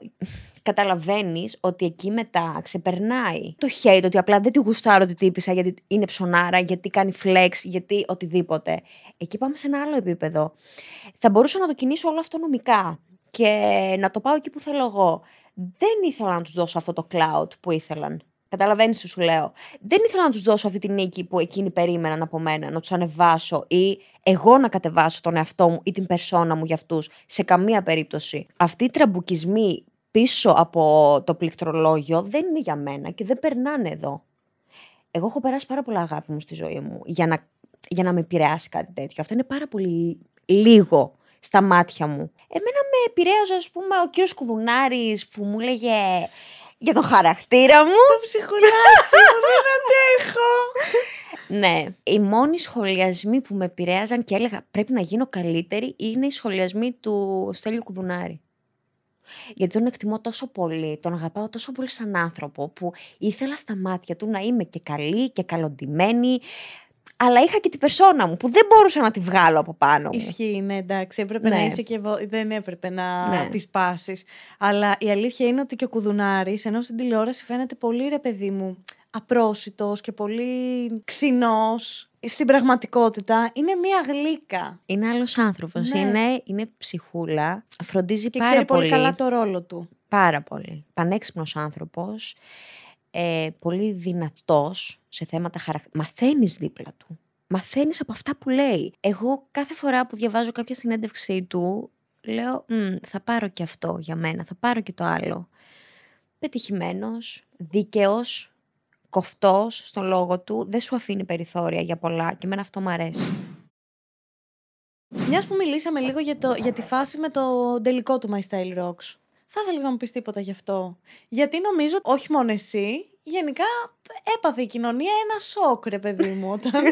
καταλαβαίνεις ότι εκεί μετά ξεπερνάει το hate, ότι απλά δεν τη γουστάρω ότι τύπησα, γιατί είναι ψωνάρα, γιατί κάνει φλέξ γιατί οτιδήποτε. Εκεί πάμε σε ένα άλλο επίπεδο. Θα μπορούσα να το κινήσω όλο αυτό νομικά και να το πάω εκεί που θέλω εγώ. Δεν ήθελα να τους δώσω αυτό το cloud που ήθελαν. Καταλαβαίνεις τι σου λέω. Δεν ήθελα να τους δώσω αυτή τη νίκη που εκείνοι περίμεναν από μένα, να τους ανεβάσω ή εγώ να κατεβάσω τον εαυτό μου ή την περσόνα μου για αυτούς. Σε καμία περίπτωση. Αυτοί οι τραμπουκισμοί πίσω από το πληκτρολόγιο δεν είναι για μένα και δεν περνάνε εδώ. Εγώ έχω περάσει πάρα πολλά αγάπη μου στη ζωή μου για να, για να με επηρεάσει κάτι τέτοιο. Αυτό είναι πάρα πολύ λίγο στα μάτια μου. Εμένα με επηρέαζε, ας πούμε, ο κύριος Κουδουνάρης που μου λέγε για τον χαρακτήρα μου. Το ψυχολάτσι μου, δεν αντέχω. ναι. Οι μόνοι σχολιασμοί που με επηρέαζαν και έλεγα πρέπει να γίνω καλύτερη είναι οι σχολιασμοί του Στέλιου Κουδουνάρη. Γιατί τον εκτιμώ τόσο πολύ, τον αγαπάω τόσο πολύ σαν άνθρωπο, που ήθελα στα μάτια του να είμαι και καλή και καλοντημένη. Αλλά είχα και την περσόνα μου που δεν μπορούσα να τη βγάλω από πάνω μου. Ισχύει, ναι, εντάξει. Έπρεπε να ναι. είσαι και. Δεν έπρεπε να ναι. τη σπάσεις. Αλλά η αλήθεια είναι ότι και ο Κουδουνάρης, ενώ στην τηλεόραση φαίνεται πολύ ρε παιδί μου απρόσιτος και πολύ ξινός στην πραγματικότητα είναι μία γλύκα. Είναι άλλος άνθρωπος. Ναι. Είναι, είναι ψυχούλα. Φροντίζει και πάρα ξέρει πολύ. καλά το ρόλο του. Πάρα πολύ. Πανέξυπνος άνθρωπος. Ε, πολύ δυνατός σε θέματα χαρακτήρα. Μαθαίνεις δίπλα του. Μαθαίνεις από αυτά που λέει. Εγώ κάθε φορά που διαβάζω κάποια συνέντευξή του, λέω θα πάρω και αυτό για μένα, θα πάρω και το άλλο. Πετυχημένος, δίκαιος, κοφτός στον λόγο του, δεν σου αφήνει περιθώρια για πολλά και εμένα αυτό μου αρέσει. Μιας που μιλήσαμε λίγο για, το, για τη φάση με το τελικό του My Style Rocks, θα ήθελες να μου πεις τίποτα γι' αυτό. Γιατί νομίζω, όχι μόνο εσύ, γενικά έπαθε η κοινωνία ένα σοκ, ρε παιδί μου. Όταν...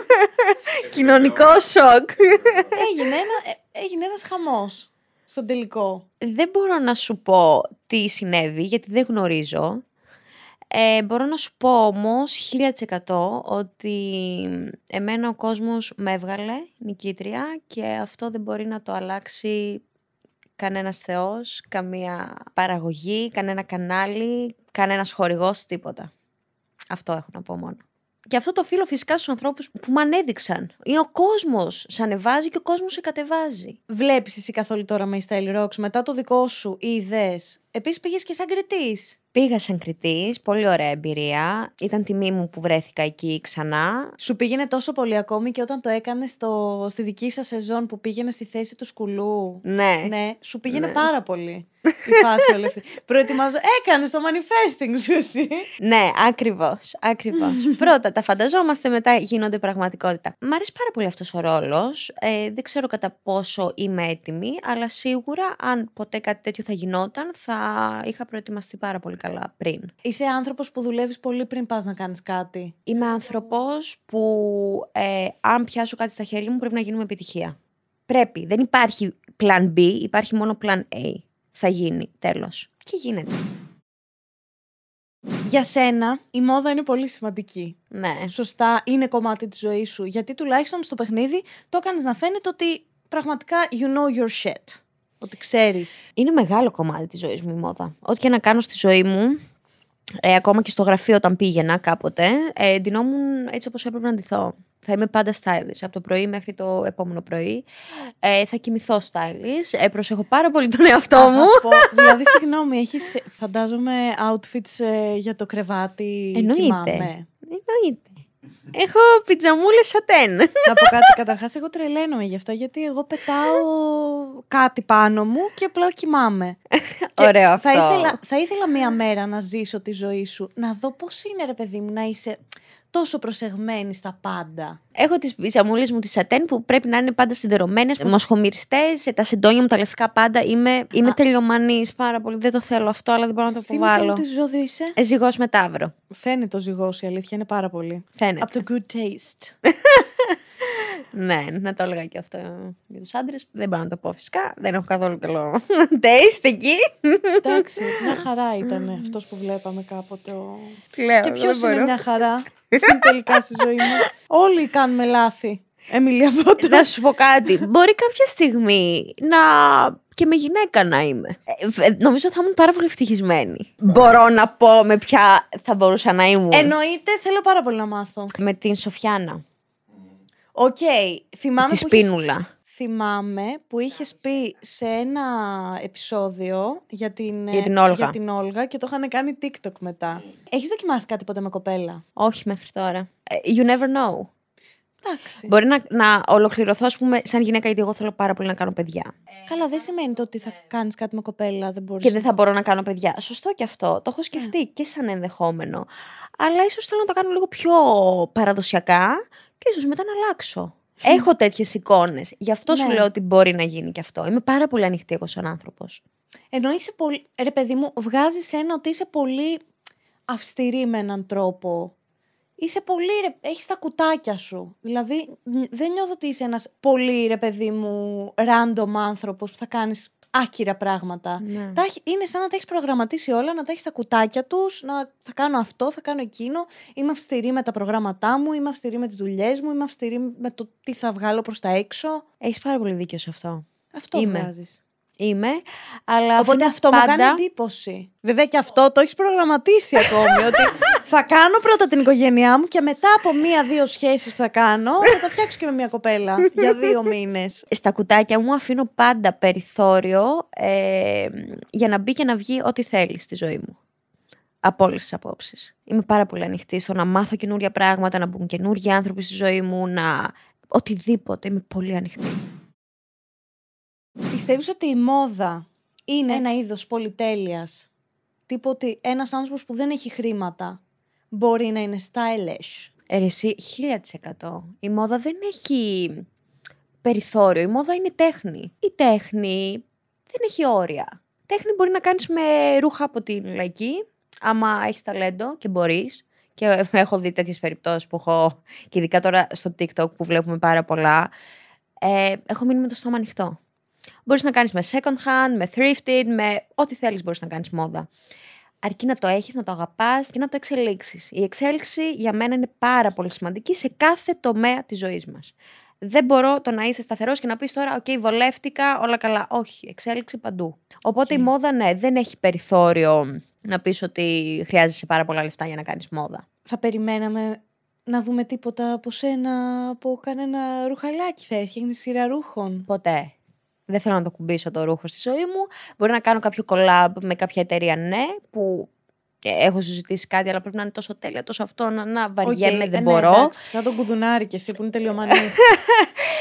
Κοινωνικό σοκ. έγινε, ένα, ε, ένας χαμός στον τελικό. Δεν μπορώ να σου πω τι συνέβη, γιατί δεν γνωρίζω. Ε, μπορώ να σου πω όμως 1000% ότι εμένα ο κόσμος με έβγαλε νικήτρια και αυτό δεν μπορεί να το αλλάξει κανένας θεός, καμία παραγωγή, κανένα κανάλι, κανένας χορηγός, τίποτα. Αυτό έχω να πω μόνο. Και αυτό το φίλο φυσικά στους ανθρώπους που με ανέδειξαν. Είναι ο κόσμος. Σε ανεβάζει και ο κόσμος σε κατεβάζει. Βλέπεις εσύ καθόλου τώρα με η Style Rocks, μετά το δικό σου είδες. Επίσης πήγες και σαν κριτής. Πήγα σαν κριτής, πολύ ωραία εμπειρία. Ήταν τιμή μου που βρέθηκα εκεί ξανά. Σου πήγαινε τόσο πολύ ακόμη και όταν το έκανες στη δική σας σεζόν που πήγαινε στη θέση του σκουλού. Ναι. ναι σου πήγαινε ναι. πάρα πολύ τη φάση όλη Προετοιμάζω. Έκανες το manifesting σου, εσύ. Ναι, ακριβώς. Ακριβώς. Πρώτα τα φανταζόμαστε, μετά γίνονται πραγματικότητα. Μ' αρέσει πάρα πολύ αυτός ο ρόλος. Ε, δεν ξέρω κατά πόσο είμαι έτοιμη, αλλά σίγουρα αν ποτέ κάτι τέτοιο θα γινόταν, θα είχα προετοιμαστεί πάρα πολύ καλά πριν. Είσαι άνθρωπος που δουλεύεις πολύ πριν πας να κάνεις κάτι. Είμαι άνθρωπος που ε, αν πιάσω κάτι στα χέρια μου πρέπει να γίνουμε επιτυχία. Πρέπει. Δεν υπάρχει plan B, υπάρχει μόνο plan A θα γίνει τέλος. Και γίνεται. Για σένα η μόδα είναι πολύ σημαντική. Ναι. Σωστά, είναι κομμάτι της ζωής σου. Γιατί τουλάχιστον στο παιχνίδι το έκανες να φαίνεται ότι πραγματικά you know your shit. Ότι ξέρεις. Είναι μεγάλο κομμάτι της ζωής μου η μόδα. Ό,τι και να κάνω στη ζωή μου, ε, ακόμα και στο γραφείο όταν πήγαινα κάποτε, ε, ντυνόμουν έτσι όπως έπρεπε να ντυθώ. Θα είμαι πάντα stylish, από το πρωί μέχρι το επόμενο πρωί. Ε, θα κοιμηθώ stylish, ε, προσέχω πάρα πολύ τον εαυτό μου. δηλαδή, συγγνώμη, έχεις φαντάζομαι outfits ε, για το κρεβάτι, Εννοείται. Εννοείται. Έχω πιτζαμούλες σατέν. Να πω κάτι. Καταρχάς, εγώ τρελαίνομαι γι' αυτό. γιατί εγώ πετάω κάτι πάνω μου και απλά κοιμάμαι. Ωραίο αυτό. Θα ήθελα, θα ήθελα μία μέρα να ζήσω τη ζωή σου, να δω πώς είναι, ρε παιδί μου, να είσαι τόσο προσεγμένη στα πάντα. Έχω τις πισαμούλε μου τη Σατέν που πρέπει να είναι πάντα συνδερωμένες, μοσχομυριστέ, τα συντόνια μου, τα λευκά πάντα. Είμαι, είμαι τελειωμανή πάρα πολύ. Δεν το θέλω αυτό, αλλά δεν μπορώ να το αποβάλω. Τι ζώδιο είσαι. Ε, ζυγός με τάβρο Φαίνεται ο ζυγός, η αλήθεια είναι πάρα πολύ. Φαίνεται. Από το good taste. ναι, να το έλεγα και αυτό για τους άντρες. Δεν μπορώ να το πω φυσικά. Δεν έχω καθόλου καλό taste εκεί. Εντάξει, μια χαρά ήταν αυτός που βλέπαμε κάποτε. Λέω, και ποιο είναι μια χαρά τελικά στη ζωή μου Όλοι κάνουμε λάθη. Εμιλία Βότα. Να σου πω κάτι. Μπορεί κάποια στιγμή να. και με γυναίκα να είμαι. Ε, νομίζω θα ήμουν πάρα πολύ ευτυχισμένη. Μπορώ να πω με ποια θα μπορούσα να ήμουν. Εννοείται, θέλω πάρα πολύ να μάθω. Με την Σοφιάνα. Οκ, θυμάμαι. Που που είχες πει σε ένα επεισόδιο για την, για την, ε, Όλγα. και το είχαν κάνει TikTok μετά. Έχεις δοκιμάσει κάτι ποτέ με κοπέλα. Όχι μέχρι τώρα. Ε, you never know. Εντάξει. Μπορεί να, να ολοκληρωθώ, ας πούμε, σαν γυναίκα, γιατί εγώ θέλω πάρα πολύ να κάνω παιδιά. Καλά, δεν σημαίνει ότι θα κάνεις κάτι με κοπέλα, δεν Και δεν θα μπορώ να κάνω παιδιά. Σωστό και αυτό. Το έχω ναι. σκεφτεί και σαν ενδεχόμενο. Αλλά ίσως θέλω να το κάνω λίγο πιο παραδοσιακά και ίσως μετά να αλλάξω. Έχω τέτοιες εικόνες. Γι' αυτό σου ναι. λέω ότι μπορεί να γίνει και αυτό. Είμαι πάρα πολύ ανοιχτή εγώ σαν άνθρωπος. Ενώ είσαι πολύ. Ρε, παιδί μου, βγάζεις ένα ότι είσαι πολύ αυστηρή με έναν τρόπο. Είσαι πολύ. Ρε... Έχεις τα κουτάκια σου. Δηλαδή, δεν νιώθω ότι είσαι ένας πολύ, ρε παιδί μου, random άνθρωπος που θα κάνεις άκυρα πράγματα. Ναι. είναι σαν να τα έχεις προγραμματίσει όλα, να τα έχεις τα κουτάκια τους, να θα κάνω αυτό, θα κάνω εκείνο. Είμαι αυστηρή με τα προγράμματά μου, είμαι αυστηρή με τις δουλειές μου, είμαι αυστηρή με το τι θα βγάλω προς τα έξω. Έχεις πάρα πολύ δίκιο σε αυτό. Αυτό βγάζει είμαι. Αλλά Οπότε αυτό πάντα... μου κάνει εντύπωση. Βέβαια και αυτό το έχεις προγραμματίσει ακόμη. ότι θα κάνω πρώτα την οικογένειά μου και μετά από μία-δύο σχέσεις που θα κάνω, θα τα φτιάξω και με μία κοπέλα για δύο μήνες. Στα κουτάκια μου αφήνω πάντα περιθώριο ε, για να μπει και να βγει ό,τι θέλεις στη ζωή μου. Από όλες τις απόψεις. Είμαι πάρα πολύ ανοιχτή στο να μάθω καινούργια πράγματα, να μπουν καινούργιοι άνθρωποι στη ζωή μου, να. Οτιδήποτε. Είμαι πολύ ανοιχτή. Πιστεύεις ότι η μόδα είναι ναι. ένα είδος πολυτέλειας. Τύπο ότι ένας άνθρωπος που δεν έχει χρήματα μπορεί να είναι stylish. Ε, εσύ, 1000%. Η μόδα δεν έχει περιθώριο. Η μόδα είναι τέχνη. Η τέχνη δεν έχει όρια. Τέχνη μπορεί να κάνεις με ρούχα από την λαϊκή, άμα έχεις ταλέντο και μπορείς. Και έχω δει τέτοιες περιπτώσεις που έχω, και ειδικά τώρα στο TikTok που βλέπουμε πάρα πολλά, ε, έχω μείνει με το στόμα ανοιχτό. Μπορείς να κάνεις με second hand, με thrifted, με ό,τι θέλεις μπορείς να κάνεις μόδα. Αρκεί να το έχεις, να το αγαπάς και να το εξελίξεις. Η εξέλιξη για μένα είναι πάρα πολύ σημαντική σε κάθε τομέα της ζωής μας. Δεν μπορώ το να είσαι σταθερός και να πεις τώρα: Οκ, βολεύτηκα, όλα καλά. Όχι, εξέλιξη παντού. Οπότε η μόδα, ναι, δεν έχει περιθώριο να πεις ότι χρειάζεσαι πάρα πολλά λεφτά για να κάνεις μόδα. Θα περιμέναμε να δούμε τίποτα από σένα, από κανένα ρουχαλάκι θα έφτιαχνες σειρά ρούχων. Ποτέ δεν θέλω να το κουμπίσω το ρούχο στη ζωή μου. Μπορεί να κάνω κάποιο collab με κάποια εταιρεία, ναι, που ε, έχω συζητήσει κάτι, αλλά πρέπει να είναι τόσο τέλεια, τόσο αυτό, να, να βαριέμαι, δεν ε, ναι, μπορώ. Εντάξει, σαν τον κουδουνάρι και εσύ που είναι τελειωμανής.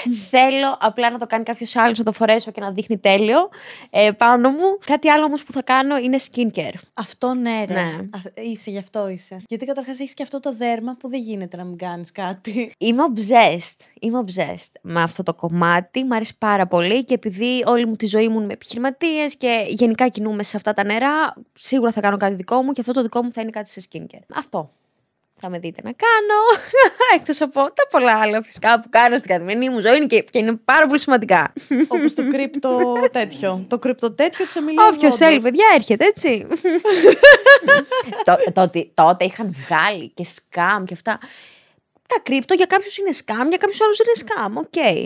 Θέλω απλά να το κάνει κάποιος άλλος, να το φορέσω και να δείχνει τέλειο ε, πάνω μου. Κάτι άλλο όμως που θα κάνω είναι skincare. Αυτό ναι, ρε. Ναι. Είσαι, γι' αυτό είσαι. Γιατί καταρχάς έχεις και αυτό το δέρμα που δεν γίνεται να μην κάνεις κάτι. Είμαι obsessed. Είμαι obsessed με αυτό το κομμάτι. Μ' αρέσει πάρα πολύ και επειδή όλη μου τη ζωή ήμουν με επιχειρηματίες και γενικά κινούμε σε αυτά τα νερά, σίγουρα θα κάνω κάτι δικό μου και αυτό το δικό μου θα είναι κάτι σε skincare. Αυτό θα με δείτε να κάνω. Εκτός από τα πολλά άλλα φυσικά που κάνω στην καθημερινή μου ζωή και, και είναι πάρα πολύ σημαντικά. Όπως το κρύπτο τέτοιο. το κρύπτο τέτοιο της ομιλία. Όποιος θέλει, παιδιά, έρχεται έτσι. τότε είχαν βγάλει και σκάμ και αυτά. Τα κρύπτο για κάποιους είναι σκάμ, για κάποιους άλλους είναι σκάμ. Οκ. Okay.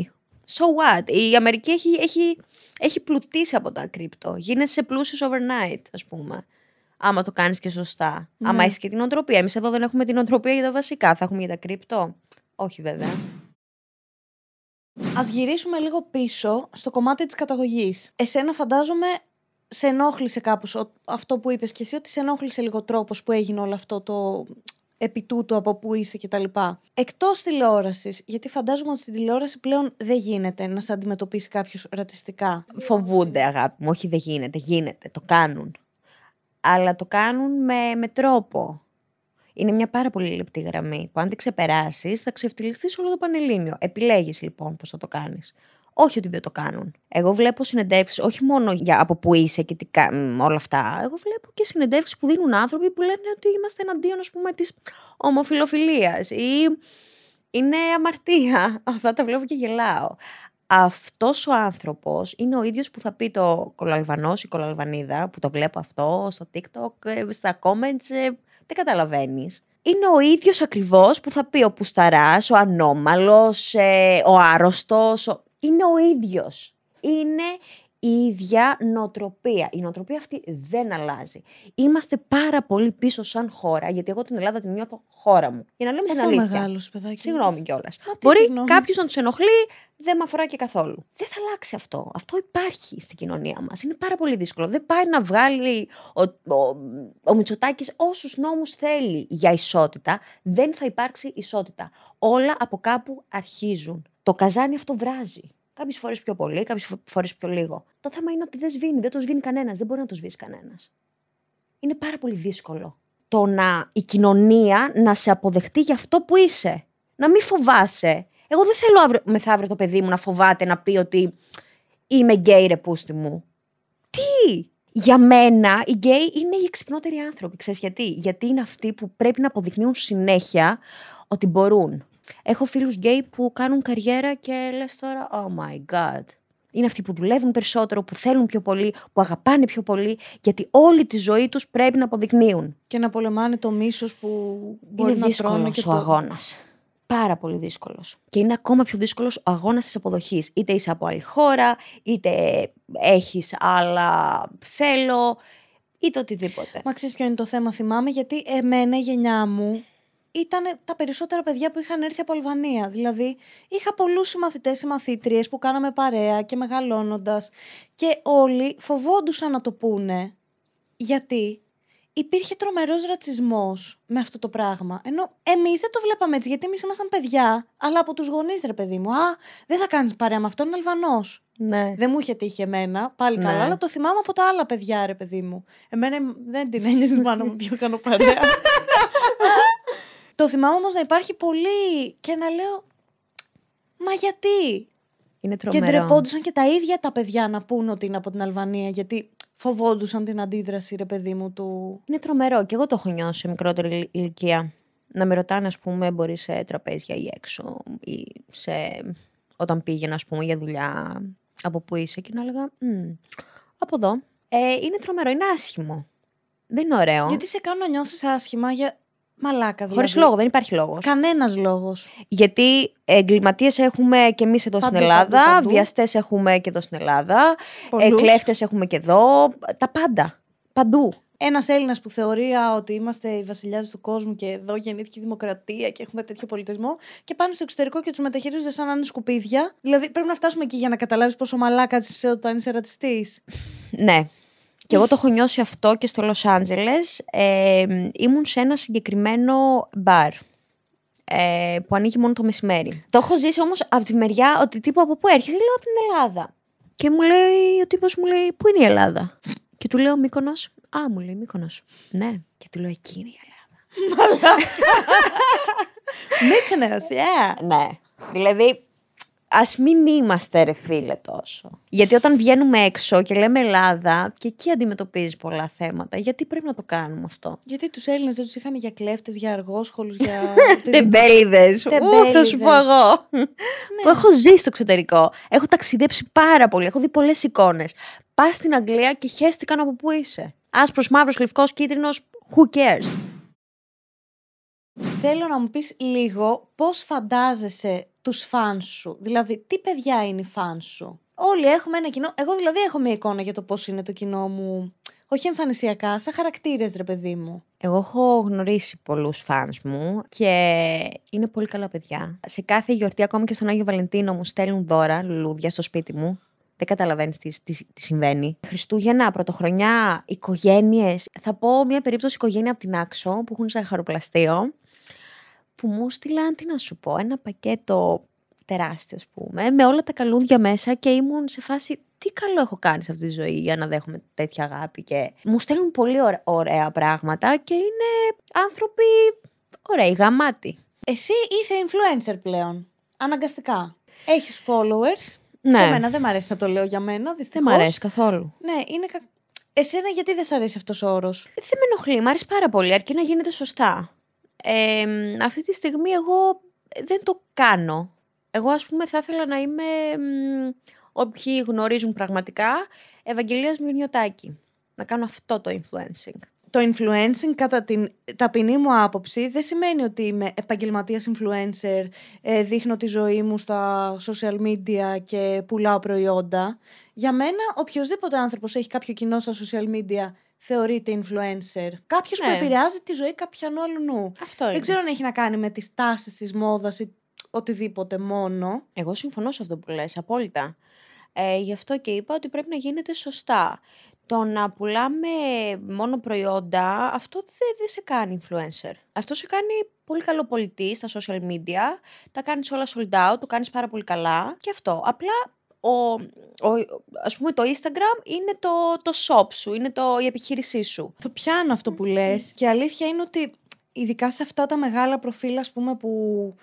So what. Η Αμερική έχει, έχει, έχει πλουτίσει από τα κρύπτο. Γίνεσαι πλούσιος overnight, ας πούμε άμα το κάνεις και σωστά. Ναι. Άμα έχεις και την οτροπία. Εμείς εδώ δεν έχουμε την οτροπία για τα βασικά. Θα έχουμε για τα κρύπτο. Όχι, βέβαια. Ας γυρίσουμε λίγο πίσω στο κομμάτι της καταγωγής. Εσένα, φαντάζομαι, σε ενόχλησε κάπως αυτό που είπες και εσύ, ότι σε ενόχλησε λίγο τρόπος που έγινε όλο αυτό το επί τούτου από που είσαι κτλ. Εκτός τηλεόρασης, γιατί φαντάζομαι ότι στην τηλεόραση πλέον δεν γίνεται να σε αντιμετωπίσει κάποιος ρατσιστικά. Φοβούνται, αγάπη μου. Όχι, δεν γίνεται. Γίνεται. Το κάνουν αλλά το κάνουν με, με τρόπο. Είναι μια πάρα πολύ λεπτή γραμμή που αν την ξεπεράσεις, θα ξεφτυλιστείς όλο το πανελλήνιο. Επιλέγεις λοιπόν πώς θα το κάνεις. Όχι ότι δεν το κάνουν. Εγώ βλέπω συνεντεύξεις, όχι μόνο για από που είσαι και τι όλα αυτά. Εγώ βλέπω και συνεντεύξεις που δίνουν άνθρωποι που λένε ότι είμαστε εναντίον, της ομοφιλοφιλίας ή είναι αμαρτία. Αυτά τα βλέπω και γελάω αυτός ο άνθρωπος είναι ο ίδιος που θα πει το κολαλβανός ή κολαλβανίδα που το βλέπω αυτό στο TikTok, ε, στα comments, ε, δεν καταλαβαίνεις. Είναι ο ίδιος ακριβώς που θα πει ο πουσταράς, ο ανώμαλος, ε, ο άρρωστος, είναι ο ίδιος. Είναι η ίδια νοοτροπία Η νοοτροπία αυτή δεν αλλάζει. Είμαστε πάρα πολύ πίσω σαν χώρα, γιατί εγώ την Ελλάδα την νιώθω χώρα μου. Για να λέμε την αλήθεια. Μεγάλος, Συγγνώμη κιόλας. Μπορεί κάποιος να τους ενοχλεί, δεν με αφορά και καθόλου. Δεν θα αλλάξει αυτό. Αυτό υπάρχει στην κοινωνία μας. Είναι πάρα πολύ δύσκολο. Δεν πάει να βγάλει ο, ο, ο Μητσοτάκης όσους νόμους θέλει για ισότητα. Δεν θα υπάρξει ισότητα. Όλα από κάπου αρχίζουν. Το καζάνι αυτό βράζει. Κάποιες φορές πιο πολύ, κάποιες φορές πιο λίγο. Το θέμα είναι ότι δεν σβήνει, δεν το σβήνει κανένας, δεν μπορεί να το σβήσει κανένας. Είναι πάρα πολύ δύσκολο το να η κοινωνία να σε αποδεχτεί για αυτό που είσαι. Να μην φοβάσαι. Εγώ δεν θέλω αύριο, μεθαύριο το παιδί μου να φοβάται να πει ότι είμαι γκέι ρε πούστη μου. Τι! Για μένα οι γκέι είναι οι εξυπνότεροι άνθρωποι. Ξέρεις γιατί. Γιατί είναι αυτοί που πρέπει να αποδεικνύουν συνέχεια ότι μπορούν. Έχω φίλους γκέι που κάνουν καριέρα και λες τώρα «Oh my God». Είναι αυτοί που δουλεύουν περισσότερο, που θέλουν πιο πολύ, που αγαπάνε πιο πολύ, γιατί όλη τη ζωή τους πρέπει να αποδεικνύουν. Και να πολεμάνε το μίσος που μπορεί είναι να τρώνε. και ο το... αγώνας. Πάρα πολύ δύσκολος. Και είναι ακόμα πιο δύσκολος ο αγώνας της αποδοχής. Είτε είσαι από άλλη χώρα, είτε έχεις άλλα θέλω, είτε οτιδήποτε. Μα ξέρεις ποιο είναι το θέμα, θυμάμαι, γιατί εμένα η γενιά μου ήταν τα περισσότερα παιδιά που είχαν έρθει από Αλβανία. Δηλαδή, είχα πολλούς συμμαθητές ή μαθήτριε που κάναμε παρέα και μεγαλώνοντας. Και όλοι φοβόντουσαν να το πούνε. Γιατί υπήρχε τρομερός ρατσισμός με αυτό το πράγμα. Ενώ εμείς δεν το βλέπαμε έτσι, γιατί εμείς ήμασταν παιδιά, αλλά από τους γονείς, ρε παιδί μου. Α, δεν θα κάνεις παρέα με αυτόν, είναι Αλβανός. Ναι. Δεν μου είχε τύχει εμένα, πάλι ναι. καλά, αλλά το θυμάμαι από τα άλλα παιδιά, ρε παιδί μου. Εμένα δεν την ένιωσε μάνα μου, πιο κάνω παρέα. Το θυμάμαι όμως να υπάρχει πολύ και να λέω. Μα γιατί. Είναι τρομερό. Και ντρεπόντουσαν και τα ίδια τα παιδιά να πούν ότι είναι από την Αλβανία, γιατί φοβόντουσαν την αντίδραση, ρε παιδί μου, του. Είναι τρομερό. Και εγώ το έχω νιώσει σε μικρότερη ηλικία. Να με ρωτάνε, ας πούμε, μπορεί σε τραπέζια ή έξω, ή σε... όταν πήγαινα, ας πούμε, για δουλειά, από που είσαι, και να έλεγα. Από εδώ. Ε, είναι τρομερό, είναι άσχημο. Δεν είναι ωραίο. Γιατί σε κάνουν να νιώθεις άσχημα για Μαλάκα δηλαδή. Χωρί λόγο, δεν υπάρχει λόγος. Κανένας λόγος. Γιατί εγκληματίες έχουμε και εμείς εδώ στην Ελλάδα, βιαστές έχουμε και εδώ στην Ελλάδα, εκλέφτε έχουμε και εδώ. Τα πάντα. Παντού. Ένας Έλληνας που θεωρεί ότι είμαστε οι βασιλιάδες του κόσμου και εδώ γεννήθηκε η δημοκρατία και έχουμε τέτοιο πολιτισμό. Και πάνε στο εξωτερικό και τους μεταχειρίζονται σαν να είναι σκουπίδια. Δηλαδή πρέπει να φτάσουμε εκεί για να καταλάβεις πόσο μαλάκα είσαι όταν είσαι ρατσιστής. Ναι. Και εγώ το έχω νιώσει αυτό και στο Λος Άντζελες. Ε, ήμουν σε ένα συγκεκριμένο μπαρ ε, που ανοίγει μόνο το μεσημέρι. Το έχω ζήσει όμως από τη μεριά ότι τύπου από πού έρχεσαι, λέω από την Ελλάδα. Και μου λέει, ο τύπος μου λέει, πού είναι η Ελλάδα. Και του λέω Μύκονος. Α, μου λέει Μύκονος. Ναι. Και του λέω, εκεί είναι η Ελλάδα. Μύκονος, yeah. Ναι. Δηλαδή, Ας μην είμαστε ρε φίλε τόσο. Γιατί όταν βγαίνουμε έξω και λέμε Ελλάδα, και εκεί αντιμετωπίζεις πολλά θέματα. Γιατί πρέπει να το κάνουμε αυτό. Γιατί τους Έλληνες δεν τους είχαν για κλέφτες, για αργόσχολους, για. Τεμπέληδες. Ού, θα σου πω εγώ. Ναι. Που έχω ζήσει στο εξωτερικό. Έχω ταξιδέψει πάρα πολύ. Έχω δει πολλές εικόνες. Πας στην Αγγλία και χαίστηκαν από πού είσαι. Άσπρος, μαύρος, λευκός, κίτρινος. Who cares. Θέλω να μου πεις λίγο πώς φαντάζεσαι τους φαν σου. Δηλαδή, τι παιδιά είναι οι φαν σου. Όλοι έχουμε ένα κοινό. Εγώ δηλαδή έχω μια εικόνα για το πώς είναι το κοινό μου. Όχι εμφανισιακά, σαν χαρακτήρες, ρε παιδί μου. Εγώ έχω γνωρίσει πολλούς φαν μου και είναι πολύ καλά παιδιά. Σε κάθε γιορτή, ακόμα και στον Άγιο Βαλεντίνο, μου στέλνουν δώρα λουλούδια στο σπίτι μου. Δεν καταλαβαίνεις τι, τι, τι, συμβαίνει. Χριστούγεννα, Πρωτοχρονιά, οικογένειες. Θα πω μια περίπτωση οικογένεια από την Άξο που έχουν χαροπλαστείο που μου στείλαν, τι να σου πω, ένα πακέτο τεράστιο, ας πούμε, με όλα τα καλούδια μέσα και ήμουν σε φάση τι καλό έχω κάνει σε αυτή τη ζωή για να δέχομαι τέτοια αγάπη και μου στέλνουν πολύ ωρα... ωραία πράγματα και είναι άνθρωποι ωραίοι, γαμάτι. Εσύ είσαι influencer πλέον, αναγκαστικά. Έχεις followers. Ναι. εμένα δεν μ' αρέσει να το λέω για μένα, Δεν μ' αρέσει καθόλου. Ναι, είναι Εσένα γιατί δεν σ' αρέσει αυτός ο όρος. Ε, δεν με ενοχλεί, μ' αρέσει πάρα πολύ, αρκεί να γίνεται σωστά αυτή τη στιγμή εγώ δεν το κάνω. Εγώ ας πούμε θα ήθελα να είμαι, όποιοι γνωρίζουν πραγματικά, Ευαγγελίας Μιουνιωτάκη. Να κάνω αυτό το influencing. Το influencing κατά την ταπεινή μου άποψη δεν σημαίνει ότι είμαι επαγγελματίας influencer, ε, δείχνω τη ζωή μου στα social media και πουλάω προϊόντα. Για μένα οποιοδήποτε άνθρωπος έχει κάποιο κοινό στα social media θεωρείται influencer. Κάποιος που ναι. επηρεάζει τη ζωή κάποιαν άλλου νου. Αυτό είναι. Δεν ξέρω αν έχει να κάνει με τις τάσεις της μόδας ή οτιδήποτε μόνο. Εγώ συμφωνώ σε αυτό που λες, απόλυτα. Ε, γι' αυτό και είπα ότι πρέπει να γίνεται σωστά. Το να πουλάμε μόνο προϊόντα, αυτό δεν, σε κάνει influencer. Αυτό σε κάνει πολύ καλό πολιτή στα social media, τα κάνεις όλα sold out, το κάνεις πάρα πολύ καλά και αυτό. Απλά ο, ας πούμε το Instagram είναι το, το shop σου, είναι το, η επιχείρησή σου. Το πιάνω αυτό που λες και η αλήθεια είναι ότι ειδικά σε αυτά τα μεγάλα προφίλ ας πούμε που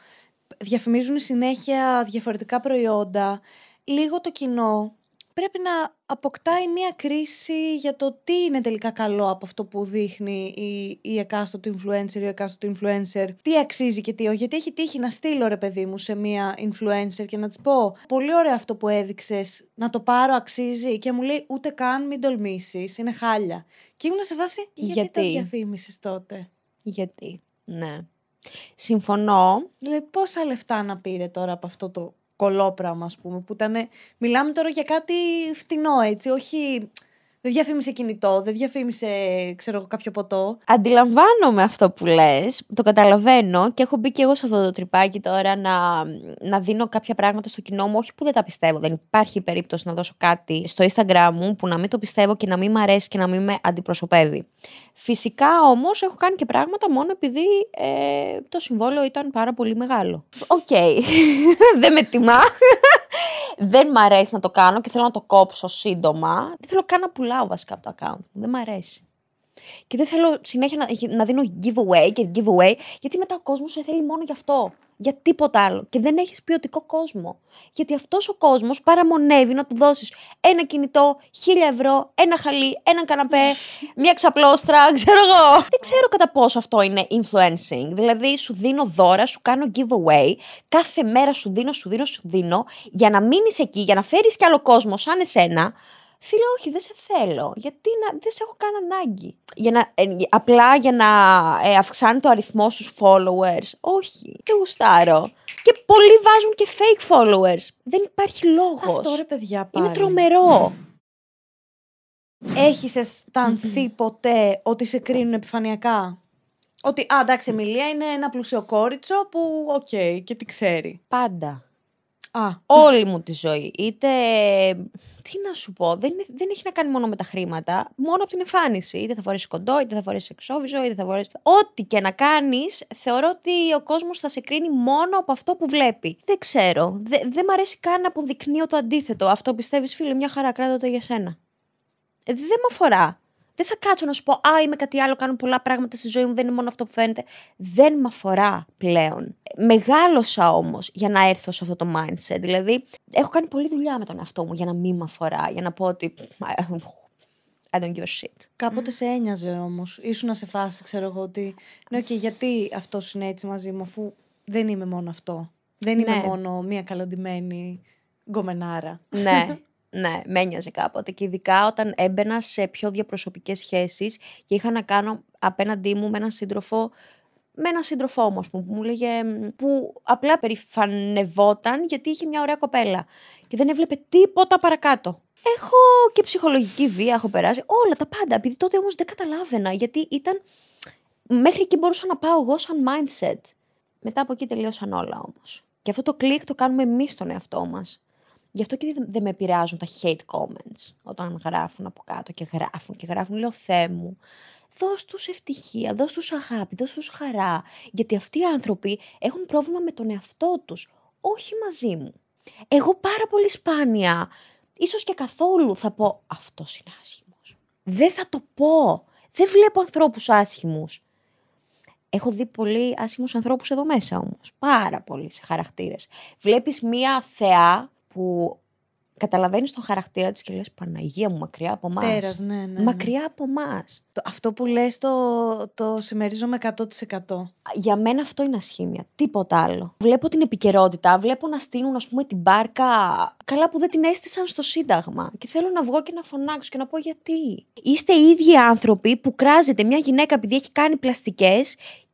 διαφημίζουν συνέχεια διαφορετικά προϊόντα, λίγο το κοινό πρέπει να αποκτάει μία κρίση για το τι είναι τελικά καλό από αυτό που δείχνει η, η εκάστοτε influencer ή ο εκάστοτε influencer. Τι αξίζει και τι όχι. Γιατί έχει τύχει να στείλω ρε παιδί μου σε μία influencer και να της πω Πολύ ωραίο αυτό που έδειξες, να το πάρω, αξίζει. Και μου λέει ούτε καν μην τολμήσεις, είναι χάλια. Και ήμουν σε βάση γιατί, γιατί. το τότε. Γιατί, ναι. Συμφωνώ. Δηλαδή, πόσα λεφτά να πήρε τώρα από αυτό το κολόπραμα, ας πούμε, που ήταν. Μιλάμε τώρα για κάτι φτηνό, έτσι. Όχι δεν διαφήμισε κινητό, δεν διαφήμισε ξέρω, κάποιο ποτό. Αντιλαμβάνομαι αυτό που λες, το καταλαβαίνω και έχω μπει και εγώ σε αυτό το τρυπάκι τώρα να, να δίνω κάποια πράγματα στο κοινό μου. Όχι που δεν τα πιστεύω, δεν υπάρχει περίπτωση να δώσω κάτι στο Instagram μου που να μην το πιστεύω και να μην μ' αρέσει και να μην με αντιπροσωπεύει. Φυσικά όμως έχω κάνει και πράγματα μόνο επειδή ε, το συμβόλαιο ήταν πάρα πολύ μεγάλο. Οκ. δεν με τιμά. Δεν μ' αρέσει να το κάνω και θέλω να το κόψω σύντομα. Δεν θέλω καν να πουλάω βασικά από το account Δεν μ' αρέσει. Και δεν θέλω συνέχεια να, να δίνω giveaway και giveaway, γιατί μετά ο κόσμος θέλει μόνο γι' αυτό για τίποτα άλλο. Και δεν έχεις ποιοτικό κόσμο. Γιατί αυτός ο κόσμος παραμονεύει να του δώσεις ένα κινητό, χίλια ευρώ, ένα χαλί, έναν καναπέ, μια ξαπλώστρα, ξέρω εγώ. δεν ξέρω κατά πόσο αυτό είναι influencing. Δηλαδή, σου δίνω δώρα, σου κάνω giveaway, κάθε μέρα σου δίνω, σου δίνω, σου δίνω, για να μείνεις εκεί, για να φέρεις κι άλλο κόσμο σαν εσένα. Φίλε, όχι, δεν σε θέλω. Γιατί να, δεν σε έχω καν ανάγκη. Για να, ε, απλά για να ε, αυξάνει το αριθμό σου followers. Όχι, δεν γουστάρω. Και πολλοί βάζουν και fake followers. Δεν υπάρχει λόγος. Αυτό ρε, παιδιά, πάλι. Είναι τρομερό. Έχεις αισθανθεί ποτέ ότι σε κρίνουν επιφανειακά. Ότι, α, εντάξει, η είναι ένα πλουσιοκόριτσο που, οκ, και τι ξέρει. Πάντα. Α. Όλη μου τη ζωή. Είτε. Τι να σου πω, δεν, δεν έχει να κάνει μόνο με τα χρήματα, μόνο από την εμφάνιση. Είτε θα φορέσει κοντό, είτε θα φορέσει εξόβιζο, είτε θα φορέσει. Ό,τι και να κάνεις, θεωρώ ότι ο κόσμος θα σε κρίνει μόνο από αυτό που βλέπει. Δεν ξέρω. Δε, δεν μ' αρέσει καν να αποδεικνύω το αντίθετο. Αυτό πιστεύεις, φίλε, μια χαρά κράτο το για σένα. Ε, δεν με αφορά. Δεν θα κάτσω να σου πω, Α, είμαι κάτι άλλο, κάνω πολλά πράγματα στη ζωή μου, δεν είναι μόνο αυτό που φαίνεται. Δεν με αφορά πλέον. Μεγάλωσα όμως για να έρθω σε αυτό το mindset. Δηλαδή, έχω κάνει πολλή δουλειά με τον εαυτό μου για να μην με αφορά, για να πω ότι. I don't give a shit. Κάποτε mm. σε ένοιαζε όμως. Ήσουν σε φάση, ξέρω εγώ, ότι. Ναι, okay, γιατί αυτό είναι έτσι μαζί μου, αφού δεν είμαι μόνο αυτό. Δεν ναι. είμαι μόνο μία καλοντημένη γκομενάρα. Ναι. Ναι, με ένοιαζε κάποτε. Και ειδικά όταν έμπαινα σε πιο διαπροσωπικές σχέσεις και είχα να κάνω απέναντί μου με έναν σύντροφο. Με έναν σύντροφό όμω που μου λέγε. που απλά περηφανευόταν γιατί είχε μια ωραία κοπέλα. Και δεν έβλεπε τίποτα παρακάτω. Έχω και ψυχολογική βία, έχω περάσει. Όλα τα πάντα. Επειδή τότε όμως δεν καταλάβαινα γιατί ήταν. Μέχρι εκεί μπορούσα να πάω εγώ σαν mindset. Μετά από εκεί τελείωσαν όλα όμως. Και αυτό το κλικ το κάνουμε εμείς στον εαυτό μας. Γι' αυτό και δεν με επηρεάζουν τα hate comments όταν γράφουν από κάτω και γράφουν και γράφουν. Λέω Θεέ μου, δώσ' τους ευτυχία, δώσ' τους αγάπη, δώσ' τους χαρά. Γιατί αυτοί οι άνθρωποι έχουν πρόβλημα με τον εαυτό τους, όχι μαζί μου. Εγώ πάρα πολύ σπάνια, ίσως και καθόλου θα πω αυτός είναι άσχημος. Δεν θα το πω. Δεν βλέπω ανθρώπους άσχημους. Έχω δει πολύ άσχημους ανθρώπους εδώ μέσα όμως. Πάρα πολλοί σε χαρακτήρες. Βλέπεις μία θεά που καταλαβαίνεις τον χαρακτήρα της και λες Παναγία μου, μακριά από εμάς. Ναι, ναι, ναι, Μακριά από εμάς. Αυτό που λες το, το συμμερίζομαι 100%. Για μένα αυτό είναι ασχήμια. Τίποτα άλλο. Βλέπω την επικαιρότητα, βλέπω να στείλουν ας πούμε την μπάρκα καλά που δεν την έστησαν στο Σύνταγμα. Και θέλω να βγω και να φωνάξω και να πω γιατί. Είστε οι ίδιοι άνθρωποι που κράζετε μια γυναίκα επειδή έχει κάνει πλαστικές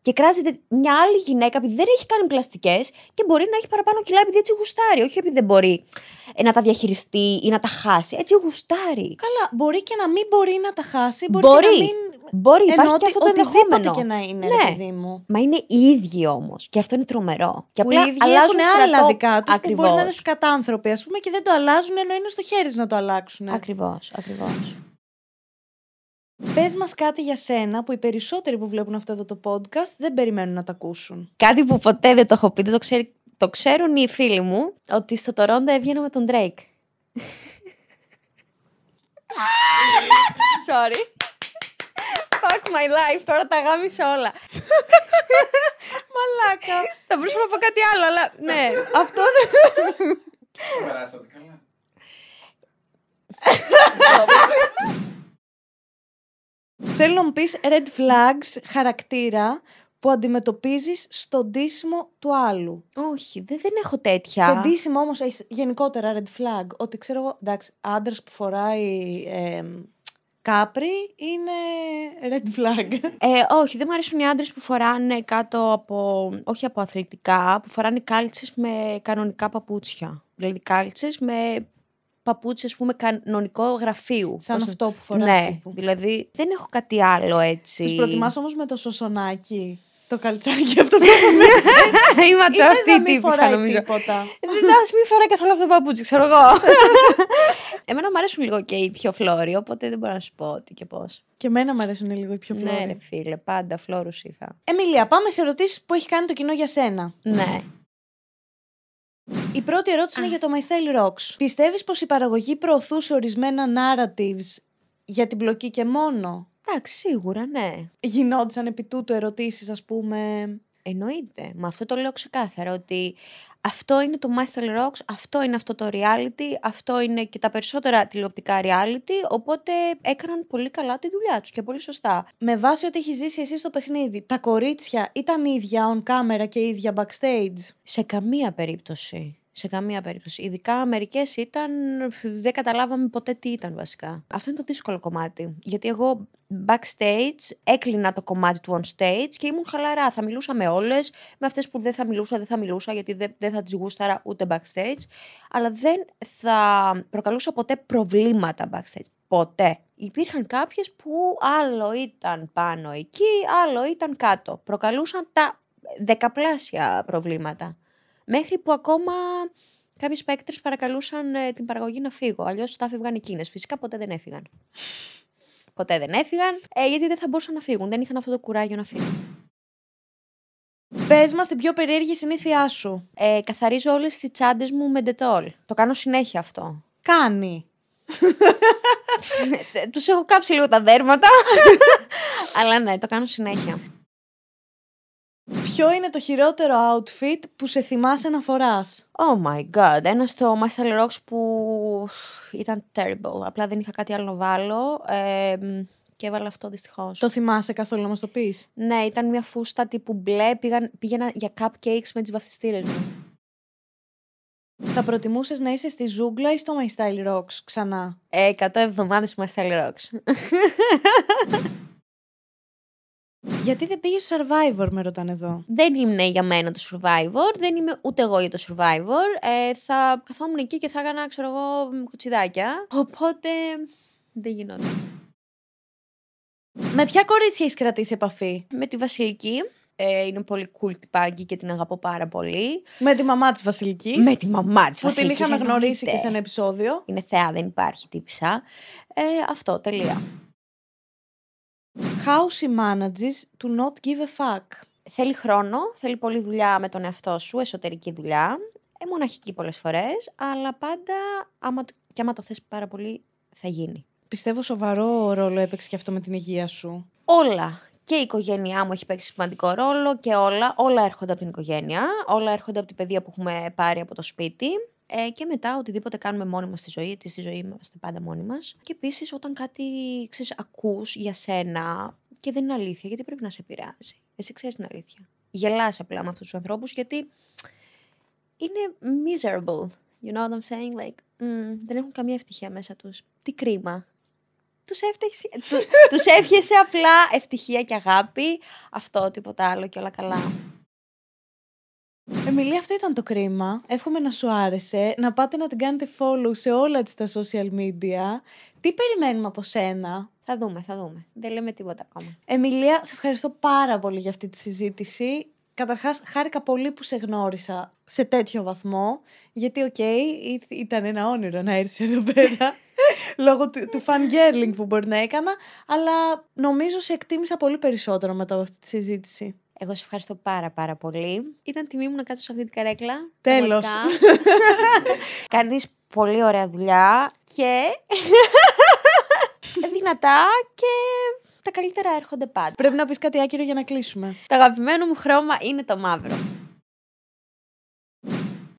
και κράζεται μια άλλη γυναίκα που δεν έχει κάνει πλαστικές και μπορεί να έχει παραπάνω κιλά επειδή έτσι γουστάρει. Όχι επειδή δεν μπορεί ε, να τα διαχειριστεί ή να τα χάσει. Έτσι γουστάρει. Καλά, μπορεί και να μην μπορεί να τα χάσει. Μπορεί. μπορεί. Και να μην... Μπορεί, Ενώ υπάρχει ότι, και αυτό το ενδεχόμενο. και να είναι, ναι. παιδί μου. Μα είναι οι ίδιοι όμως. Και αυτό είναι τρομερό. Και απλά οι ίδιοι αλλάζουν έχουν άλλα δικά τους που μπορεί να είναι σκατάνθρωποι, ας πούμε, και δεν το αλλάζουν ενώ είναι στο χέρι να το αλλάξουν. Ακριβώς, ακριβώς. Πες μας κάτι για σένα που οι περισσότεροι που βλέπουν αυτό εδώ το podcast δεν περιμένουν να τα ακούσουν. Κάτι που ποτέ δεν το έχω πει, δεν το, ξέρει, το ξέρουν οι φίλοι μου, ότι στο Τωρόντα έβγαινα με τον Drake. Sorry. Fuck my life, τώρα τα γάμισα όλα. Μαλάκα. Θα μπορούσα να πω κάτι άλλο, αλλά ναι. Αυτό δεν. Θέλω να μου πεις red flags χαρακτήρα που αντιμετωπίζεις στον ντύσιμο του άλλου. Όχι, δεν, δεν έχω τέτοια. Στον τίσιμο όμως έχεις γενικότερα red flag. Ότι ξέρω εγώ, εντάξει, άντρας που φοράει κάπρι είναι red flag. Ε, όχι, δεν μου αρέσουν οι άντρες που φοράνε κάτω από. όχι από αθλητικά, που φοράνε κάλτσες με κανονικά παπούτσια. Δηλαδή κάλτσες με παπούτσι, ας πούμε, κανονικό γραφείου. Σαν αυτό που φοράς. Ναι, τύπου. δηλαδή δεν έχω κάτι άλλο έτσι. Τους προτιμάς όμως με το σωσονάκι. Το καλτσάκι αυτό που έχω μέσα. Είμαι το αυτή που Δεν νομίζω. Τίποτα. Δεν θα μην φοράει καθόλου αυτό το παπούτσι, ξέρω εγώ. εμένα μου αρέσουν λίγο και οι πιο φλόροι, οπότε δεν μπορώ να σου πω ότι και πώς. Και εμένα μου αρέσουν λίγο οι πιο ναι, φλόροι. Ναι, ρε φίλε, πάντα φλόρους είχα. Εμιλία, πάμε σε ερωτήσεις που έχει κάνει το κοινό για σένα. Ναι. Η πρώτη ερώτηση είναι για το My Style Rocks. Πιστεύεις πως η παραγωγή προωθούσε ορισμένα narratives για την πλοκή και μόνο. Εντάξει, σίγουρα, ναι. Γινόντουσαν επί τούτου ερωτήσεις, ας πούμε. Εννοείται. Με αυτό το λέω ξεκάθαρα ότι αυτό είναι το Master Rocks, αυτό είναι αυτό το reality, αυτό είναι και τα περισσότερα τηλεοπτικά reality, οπότε έκαναν πολύ καλά τη δουλειά τους και πολύ σωστά. Με βάση ότι έχεις ζήσει εσύ στο παιχνίδι, τα κορίτσια ήταν ίδια on camera και ίδια backstage. Σε καμία περίπτωση. Σε καμία περίπτωση. Ειδικά μερικές ήταν. Δεν καταλάβαμε ποτέ τι ήταν βασικά. Αυτό είναι το δύσκολο κομμάτι. Γιατί εγώ backstage έκλεινα το κομμάτι του on stage και ήμουν χαλαρά. Θα μιλούσα με όλες. Με αυτές που δεν θα μιλούσα, δεν θα μιλούσα γιατί δεν, δεν θα τις γούσταρα ούτε backstage. Αλλά δεν θα προκαλούσα ποτέ προβλήματα backstage. Ποτέ. Υπήρχαν κάποιες που άλλο ήταν πάνω εκεί, άλλο ήταν κάτω. Προκαλούσαν τα δεκαπλάσια προβλήματα. Μέχρι που ακόμα κάποιε παίκτε παρακαλούσαν ε, την παραγωγή να φύγω. Αλλιώς τα έφυγαν εκείνε. Φυσικά ποτέ δεν έφυγαν. Ποτέ δεν έφυγαν, ε, γιατί δεν θα μπορούσαν να φύγουν. Δεν είχαν αυτό το κουράγιο να φύγουν. Πες μας την πιο περίεργη συνήθειά σου. Ε, καθαρίζω όλες τις τσάντες μου με ντετόλ. Το κάνω συνέχεια αυτό. Κάνει. Τους έχω κάψει λίγο τα δέρματα. Αλλά ναι, το κάνω συνέχεια. Ποιο είναι το χειρότερο outfit που σε θυμάσαι να φοράς? Oh my god, ένα στο Muscle Rocks που ήταν terrible. Απλά δεν είχα κάτι άλλο να βάλω. Ε, και έβαλα αυτό δυστυχώς. Το θυμάσαι καθόλου να μας το πεις. Ναι, ήταν μια φούστα τύπου μπλε. Πήγαν, πήγαινα για cupcakes με τις βαφτιστήρες μου. Θα προτιμούσες να είσαι στη ζούγκλα ή στο My Style Rocks ξανά. Ε, 100 εβδομάδες My Style Rocks. Γιατί δεν πήγε στο survivor, με ρωτάνε εδώ. Δεν είναι για μένα το survivor, δεν είμαι ούτε εγώ για το survivor. Ε, θα καθόμουν εκεί και θα έκανα, ξέρω εγώ, κουτσιδάκια. Οπότε δεν γινόταν. Με ποια κορίτσια έχεις κρατήσει επαφή, Με τη Βασιλική. Ε, είναι πολύ cool τυπάκι και την αγαπώ πάρα πολύ. Με τη μαμά της Βασιλικής. Με τη μαμά της Βασιλική. Που την είχαμε γνωρίσει και σε ένα επεισόδιο. Είναι θεά, δεν υπάρχει τύπησα. Ε, αυτό, τελεία. How she manages to not give a fuck. Θέλει χρόνο, θέλει πολλή δουλειά με τον εαυτό σου, εσωτερική δουλειά. Ε, μοναχική πολλές φορές, αλλά πάντα άμα, και άμα το θες πάρα πολύ θα γίνει. Πιστεύω σοβαρό ρόλο έπαιξε και αυτό με την υγεία σου. Όλα. Και η οικογένειά μου έχει παίξει σημαντικό ρόλο και όλα. Όλα έρχονται από την οικογένεια. Όλα έρχονται από την παιδεία που έχουμε πάρει από το σπίτι. Ε, και μετά οτιδήποτε κάνουμε μόνοι μας στη ζωή, γιατί στη ζωή είμαστε πάντα μόνοι μας. Και επίσης όταν κάτι ξέρεις, ακούς για σένα και δεν είναι αλήθεια, γιατί πρέπει να σε πειράζει Εσύ ξέρεις την αλήθεια. Γελάς απλά με αυτούς τους ανθρώπους γιατί είναι miserable. You know what I'm saying? Like, δεν έχουν καμία ευτυχία μέσα τους. Τι κρίμα. Τους, του, τους απλά ευτυχία και αγάπη. Αυτό, τίποτα άλλο και όλα καλά. Εμιλία, αυτό ήταν το κρίμα. Εύχομαι να σου άρεσε. Να πάτε να την κάνετε follow σε όλα τις τα social media. Τι περιμένουμε από σένα. Θα δούμε, θα δούμε. Δεν λέμε τίποτα ακόμα. Εμιλία, σε ευχαριστώ πάρα πολύ για αυτή τη συζήτηση. Καταρχάς, χάρηκα πολύ που σε γνώρισα σε τέτοιο βαθμό, γιατί, οκ, ήταν ένα όνειρο να έρθεις εδώ πέρα, λόγω του, του fangirling που μπορεί να έκανα, αλλά νομίζω σε εκτίμησα πολύ περισσότερο μετά από αυτή τη συζήτηση. Εγώ σε ευχαριστώ πάρα πάρα πολύ. Ήταν τιμή μου να κάτσω σε αυτή την καρέκλα. Τέλος. Κάνεις πολύ ωραία δουλειά και δυνατά και τα καλύτερα έρχονται πάντα. Πρέπει να πεις κάτι άκυρο για να κλείσουμε. Το αγαπημένο μου χρώμα είναι το μαύρο.